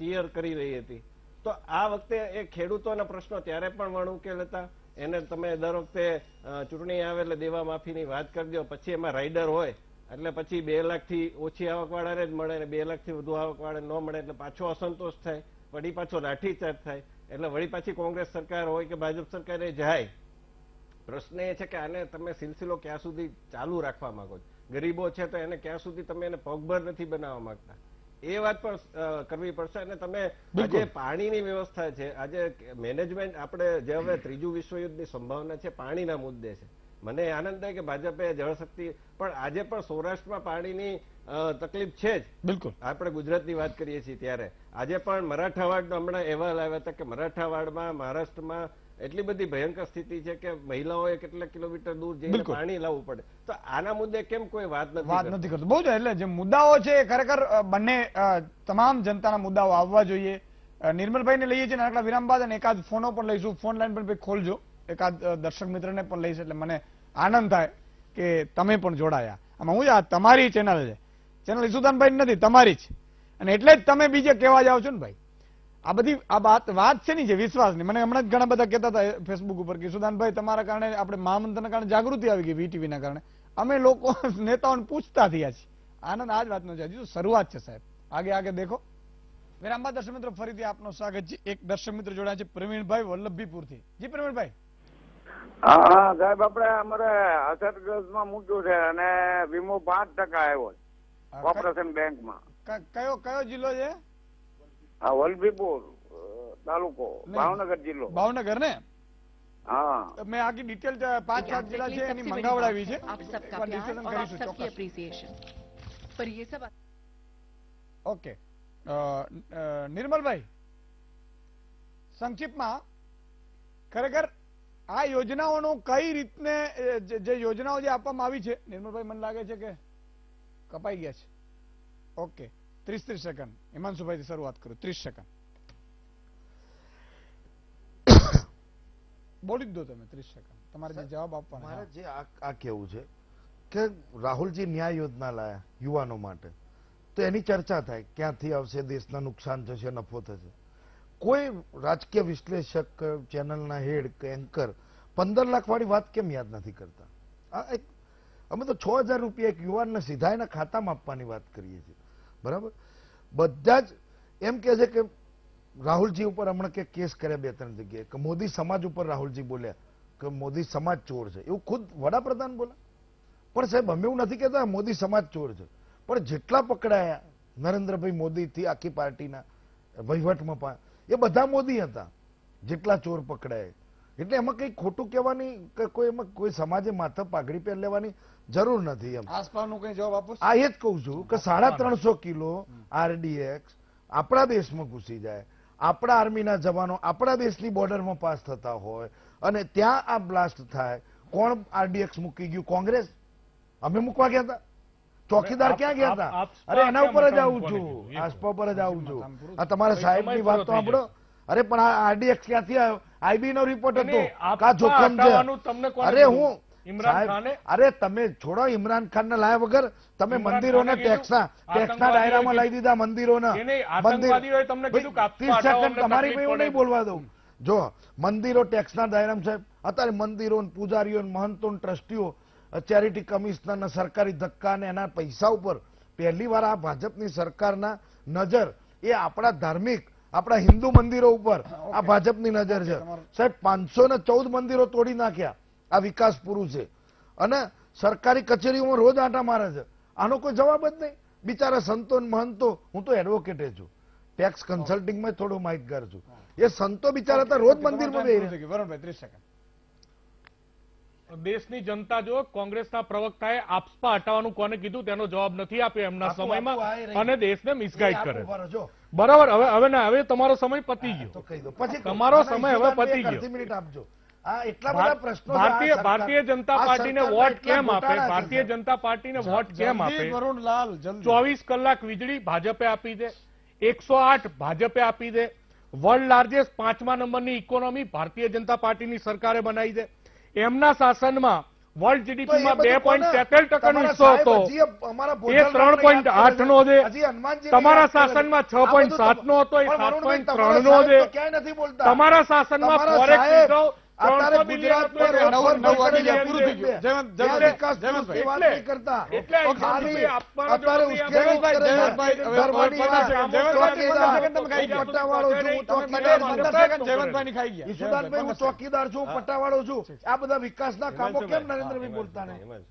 ચીયર કરી રહી હતી તો આ વખતે એ ખેડૂતોના પ્રશ્નો ત્યારે પણ વણ ઉકેલ હતા એને તમે દર વખતે ચૂંટણી આવે એટલે દેવા માફીની વાત કરજો પછી એમાં રાઇડર હોય એટલે પછી બે લાખથી ઓછી આવકવાળાને જ મળે અને બે લાખથી વધુ આવકવાળાને ન મળે એટલે પાછો અસંતોષ થાય વળી પાછો લાઠીચાર્જ થાય એટલે વળી પાછી કોંગ્રેસ સરકાર હોય કે ભાજપ સરકાર એ જાય પ્રશ્ન એ છે કે આને તમે સિલસિલો ક્યાં સુધી ચાલુ રાખવા માંગો છો ગરીબો છે તો એને ક્યાં સુધી તમે એને પગભર નથી બનાવવા માંગતા એ વાત પણ કરવી પડશે અને તમે આજે પાણીની વ્યવસ્થા છે આજે મેનેજમેન્ટ આપણે જે હવે ત્રીજું વિશ્વયુદ્ધની સંભાવના છે પાણીના મુદ્દે છે મને આનંદ થાય કે ભાજપે જળશક્તિ પણ આજે પણ સૌરાષ્ટ્રમાં પાણીની તકલીફ છે જ બિલકુલ આપણે ગુજરાતની વાત કરીએ છીએ ત્યારે આજે પણ મરાઠાવાડનો હમણાં અહેવાલ આવ્યા હતા કે મરાઠાવાડમાં મહારાષ્ટ્રમાં એટલી બધી ભયંકર સ્થિતિ છે કે મહિલાઓએ કેટલા કિલોમીટર દૂર જઈને પાણી લાવવું પડે તો આના મુદ્દે કેમ કોઈ વાત નથી વાત નથી કરતું બહુ જ એટલે જે મુદ્દાઓ છે ખરેખર બંને તમામ જનતાના મુદ્દાઓ આવવા જોઈએ નિર્મલભાઈને લઈએ છીએ નાનકડા વિરામ બાદ અને એકાદ ફોનો પણ લઈશું ફોન લાઈન પણ ખોલજો એકાદ દર્શક મિત્રને પણ લઈશ એટલે મને આનંદ થાય કે તમે પણ જોડાયા આમાં હું આ તમારી ચેનલ છે ચેનલ ઈસુદાનભાઈ નથી તમારી જ અને એટલે જ તમે બીજે કહેવા જાઓ છો ને ભાઈ આ બધી આ વાત વાત છે ની જે વિશ્વાસની મને હમણાં જ ઘણા બધા કહેતા હતા ફેસબુક ઉપર કે સુદાનભાઈ તમારા કારણે આપણે મહામંત્રના કારણે જાગૃતિ આવી ગઈ વીટીવીના કારણે અમે લોકો નેતાઓને પૂછતા થયા છીએ આનંદ આ જ વાતનો છે હજુ શરૂઆત છે સાહેબ આગે આગે દેખો વિરામબા દર્શક મિત્રો ફરીથી આપનો સ્વાગત છે એક દર્શક મિત્ર જોડાયા છે પ્રવીણભાઈ વલ્લભીપુરથી જી પ્રવીણભાઈ હા સાહેબ આપણે અમારે અસરગ્રસ્તમાં મૂક્યું છે અને વીમો પાંચ ટકા આવ્યો કોર્પોરેશન બેંકમાં કયો કયો જિલ્લો છે હા વલભીપુર તાલુકો ભાવનગર જિલ્લો ભાવનગર ને હા મેં આખી ડિટેલ પાંચ સાત જિલ્લા છે એની મંગાવડાવી છે ઓકે નિર્મલભાઈ સંક્ષિપ્તમાં ખરેખર આ યોજનાઓનું કઈ રીતને જે યોજનાઓ જે આપવામાં આવી છે નિર્મલભાઈ મને લાગે છે કે કપાઈ ગયા છે ઓકે ત્રીસ ત્રીસ સેકન્ડ હિમાંશુભાઈથી શરૂઆત કરું ત્રીસ સેકન્ડ બોલી દો તમે ત્રીસ સેકન્ડ તમારે જે જવાબ આપવાનો મારે જે આ કેવું છે કે રાહુલજી ન્યાય યોજના લાયા યુવાનો માટે તો એની ચર્ચા થાય ક્યાંથી આવશે દેશના નુકસાન થશે નફો થશે કોઈ રાજકીય વિશ્લેષક ચેનલના હેડ કે એન્કર પંદર લાખ વાળી વાત કેમ યાદ નથી કરતા આ એક અમે તો છ હજાર રૂપિયા એક યુવાનને સીધા એના ખાતામાં આપવાની વાત કરીએ છીએ બરાબર બધા જ એમ કહે છે કે રાહુલજી ઉપર હમણાં કે કેસ કર્યા બે ત્રણ જગ્યાએ કે મોદી સમાજ ઉપર રાહુલજી બોલ્યા કે મોદી સમાજ ચોર છે એવું ખુદ વડાપ્રધાન બોલા પણ સાહેબ અમે એવું નથી કેતા મોદી સમાજ ચોર છે પણ જેટલા પકડાયા નરેન્દ્રભાઈ મોદીથી આખી પાર્ટીના વહીવટમાં પણ એ બધા મોદી હતા જેટલા ચોર પકડાયા એટલે એમાં કંઈ ખોટું કહેવાની કોઈ એમાં કોઈ સમાજે માથે પાઘડી પહેર લેવાની જરૂર નથી એમ આસપાસનો કંઈ જવાબ આપો આ એ જ કહું છું કે સાડા ત્રણસો કિલો આરડીએક્સ આપણા દેશમાં ઘૂસી જાય આપણા આર્મીના જવાનો આપણા દેશની બોર્ડરમાં પાસ થતા હોય અને ત્યાં આ બ્લાસ્ટ થાય કોણ આરડીએક્સ મૂકી ગયું કોંગ્રેસ અમે મૂકવા ગયા હતા ચોકીદાર ક્યાં ગયા હતા અરે એના ઉપર જ આવું છું આસપા ઉપર જ આવું છું આ તમારા ની વાત તો આપણો અરે પણ આ આરડીએક્સ ક્યાંથી આવ્યો આઈબી નો રિપોર્ટ હતો કા જોખમ છે અરે હું અરે તમે છોડો ઇમરાન ખાન ને લાયા વગર તમે મંદિરોને ટેક્સના ટેક્સના ડાયરામાં લાવી દીધા મંદિરોને ત્રીસ સેકન્ડ તમારી નહીં બોલવા દઉં જો મંદિરો ટેક્સના ડાયરામાં સાહેબ અત્યારે મંદિરો પૂજારીઓ મહંતો ટ્રસ્ટીઓ ચેરિટી કમિશનર સરકારી ધક્કા ને એના પૈસા ઉપર પહેલી વાર આ ભાજપની સરકારના નજર એ આપણા ધાર્મિક આપણા હિન્દુ મંદિરો ઉપર આ ભાજપની નજર છે સાહેબ પાંચસો ને ચૌદ મંદિરો તોડી નાખ્યા આ વિકાસ પુરુષે અને સરકારી કચેરીઓમાં રોજ આંટા મારે છે આનો કોઈ જવાબ જ નહીં બિચારા સંતો મહંતો હું તો એડવોકેટે છું ટેક્સ કન્સલ્ટિંગમાં થોડો માહિતગાર છું એ સંતો બિચારા હતા રોજ મંદિર દેશની જનતા જો કોંગ્રેસના પ્રવક્તાએ આપસપા હટાવવાનું કોને કીધું તેનો જવાબ નથી આપ્યો એમના સમયમાં અને દેશને મિસગાઈડ કરે બરાબર હવે હવે ના હવે તમારો સમય પતી ગયો પછી તમારો સમય હવે પતી ગયો મિનિટ આપજો ભારતીય ભારતીય જનતા પાર્ટીને વોટ કેમ આપે ભારતીય જનતા પાર્ટીને વોટ કેમ આપે વરુણલાલ ચોવીસ કલાક વીજળી ભાજપે આપી દે એકસો આઠ ભાજપે આપી દે વર્લ્ડ લાર્જેસ્ટ પાંચમા નંબરની ઇકોનોમી ભારતીય જનતા પાર્ટીની સરકારે બનાવી દે એમના શાસનમાં વર્લ્ડ જીડીપીમાં બે પોઈન્ટ તેતેર ટકાનો હિસ્સો હતો એ ત્રણ પોઈન્ટ આઠ નો છે તમારા શાસનમાં છ પોઈન્ટ સાત નો હતો એ સાત પોઈન્ટ ત્રણ નો છે તમારા શાસનમાં ફોરેક્સ રિઝર્વ અત્યારે ગુજરાત પર નવ નવ પૂરું થઈ ગયું જન વિકાસ વાત કરતા ખાલી અત્યારે ઉશ્કેરણીભાઈ જયવંતભાઈ પટ્ટાવાળો છું જયવંતભાઈ ખાઈ ગયા ઈશુદાનભાઈ હું ચોકીદાર છું પટ્ટાવાળો છું આ બધા વિકાસના કામો કેમ નરેન્દ્રભાઈ બોલતા નહીં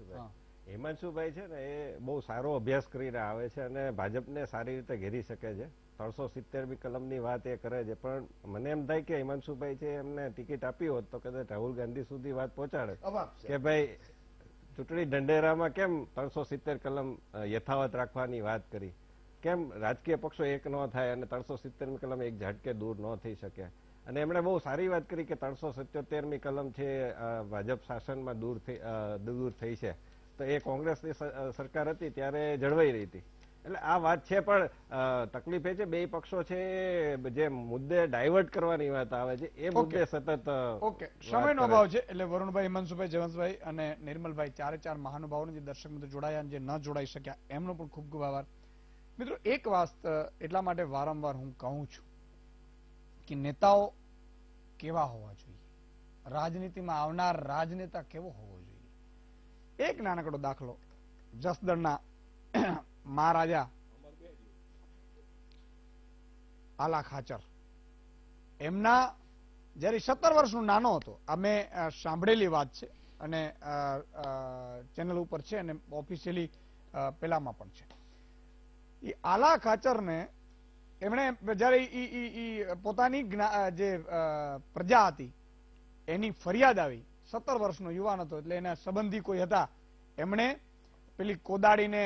હિમાંશુભાઈ છે ને એ બહુ સારો અભ્યાસ કરીને આવે છે અને ભાજપને સારી રીતે ઘેરી શકે છે ત્રણસો સિત્તેરમી કલમની વાત એ કરે છે પણ મને એમ થાય કે હિમાંશુભાઈ છે એમને ટિકિટ આપી હોત તો કદાચ રાહુલ ગાંધી સુધી વાત પહોંચાડે કે ભાઈ ચૂંટણી ઢંઢેરામાં કેમ ત્રણસો સિત્તેર કલમ યથાવત રાખવાની વાત કરી કેમ રાજકીય પક્ષો એક ન થાય અને ત્રણસો સિત્તેરમી કલમ એક ઝાટકે દૂર ન થઈ શકે અને એમણે બહુ સારી વાત કરી કે ત્રણસો સિત્યોતેરમી કલમ છે ભાજપ શાસનમાં દૂર દૂર થઈ છે તો એ કોંગ્રેસની સરકાર હતી ત્યારે જળવાઈ રહી હતી એટલે આ વાત છે પણ તકલીફ એ છે બે પક્ષો છે જે મુદ્દે ડાયવર્ટ કરવાની વાત આવે છે એ મુદ્દે સતત ઓકે સમયનો અભાવ છે એટલે વરુણભાઈ હિમાંશુભાઈ જયવંતભાઈ અને નિર્મલભાઈ ચારે ચાર મહાનુભાવોને જે દર્શક મિત્રો જોડાયા જે ન જોડાઈ શક્યા એમનો પણ ખૂબ ખૂબ આભાર મિત્રો એક વાત એટલા માટે વારંવાર હું કહું છું કે નેતાઓ કેવા હોવા જોઈએ રાજનીતિમાં આવનાર રાજનેતા કેવો હોવો જોઈએ એક નાનકડો દાખલો જસદણના મહારાજા આલા ખાચર એમના જયારે સત્તર વર્ષનો નાનો હતો અમે સાંભળેલી વાત છે અને ચેનલ ઉપર છે અને ઓફિશિયલી પેલામાં પણ છે એ આલા ખાચરને એમણે જ્યારે પોતાની જે પ્રજા હતી એની ફરિયાદ આવી સત્તર વર્ષનો યુવાન હતો એટલે એના સંબંધી કોઈ હતા એમણે પેલી કોદાળીને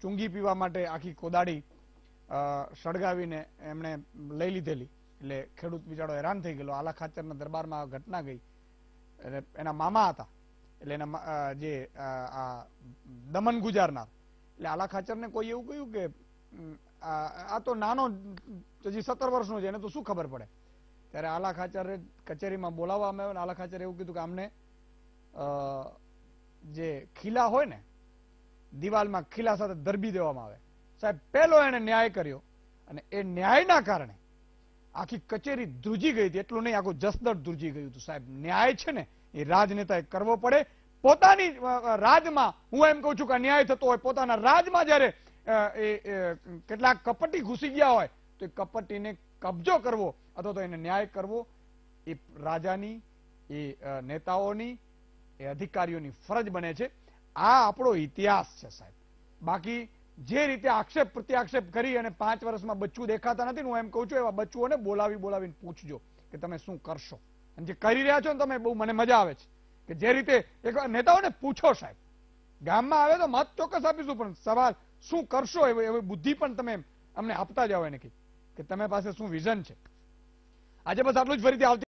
ચૂંગી પીવા માટે આખી કોદાળી સળગાવીને એમણે લઈ લીધેલી એટલે ખેડૂત બિચારો હેરાન થઈ ગયેલો આલા ખાચરના દરબારમાં ઘટના ગઈ એટલે એના મામા હતા એટલે એના જે આ દમન ગુજારનાર એટલે આલા ખાચરને કોઈ એવું કહ્યું કે આ તો નાનો હજી સત્તર વર્ષનો છે એને તો શું ખબર પડે ત્યારે આલા ખાચરે કચેરીમાં બોલાવવામાં આવ્યો અને આલા ખાચરે એવું કીધું કે આમને જે ખીલા હોય ને દિવાલમાં ખીલા સાથે દરબી દેવામાં આવે સાહેબ પહેલો એને ન્યાય કર્યો અને એ ન્યાયના કારણે આખી કચેરી ધ્રુજી ગઈ હતી એટલું નહીં આખું જસદળ ધ્રુજી ગયું હતું સાહેબ ન્યાય છે ને એ રાજનેતાએ કરવો પડે પોતાની રાજમાં હું એમ કહું છું કે ન્યાય થતો હોય પોતાના રાજમાં જ્યારે કેટલાક કપટી ઘૂસી ગયા હોય તો એ કપટીને કબજો કરવો અથવા તો એને ન્યાય કરવો એ રાજાની એ નેતાઓની એ અધિકારીઓની ફરજ બને છે આ આપણો ઇતિહાસ છે સાહેબ બાકી જે રીતે આક્ષેપ પ્રત્યાક્ષેપ કરી અને પાંચ વર્ષમાં બચ્ચું દેખાતા નથી હું એમ કહું છું એવા બચ્ચુઓને બોલાવી બોલાવીને પૂછજો કે તમે શું કરશો અને જે કરી રહ્યા છો ને તમે બહુ મને મજા આવે છે કે જે રીતે એક નેતાઓને પૂછો સાહેબ ગામમાં આવે તો મત ચોક્કસ આપીશું પણ સવાલ શું કરશો એવી બુદ્ધિ પણ તમે અમને આપતા જાઓ એને કે તમે પાસે શું વિઝન છે આજે બસ આટલું જ ફરીથી આવતી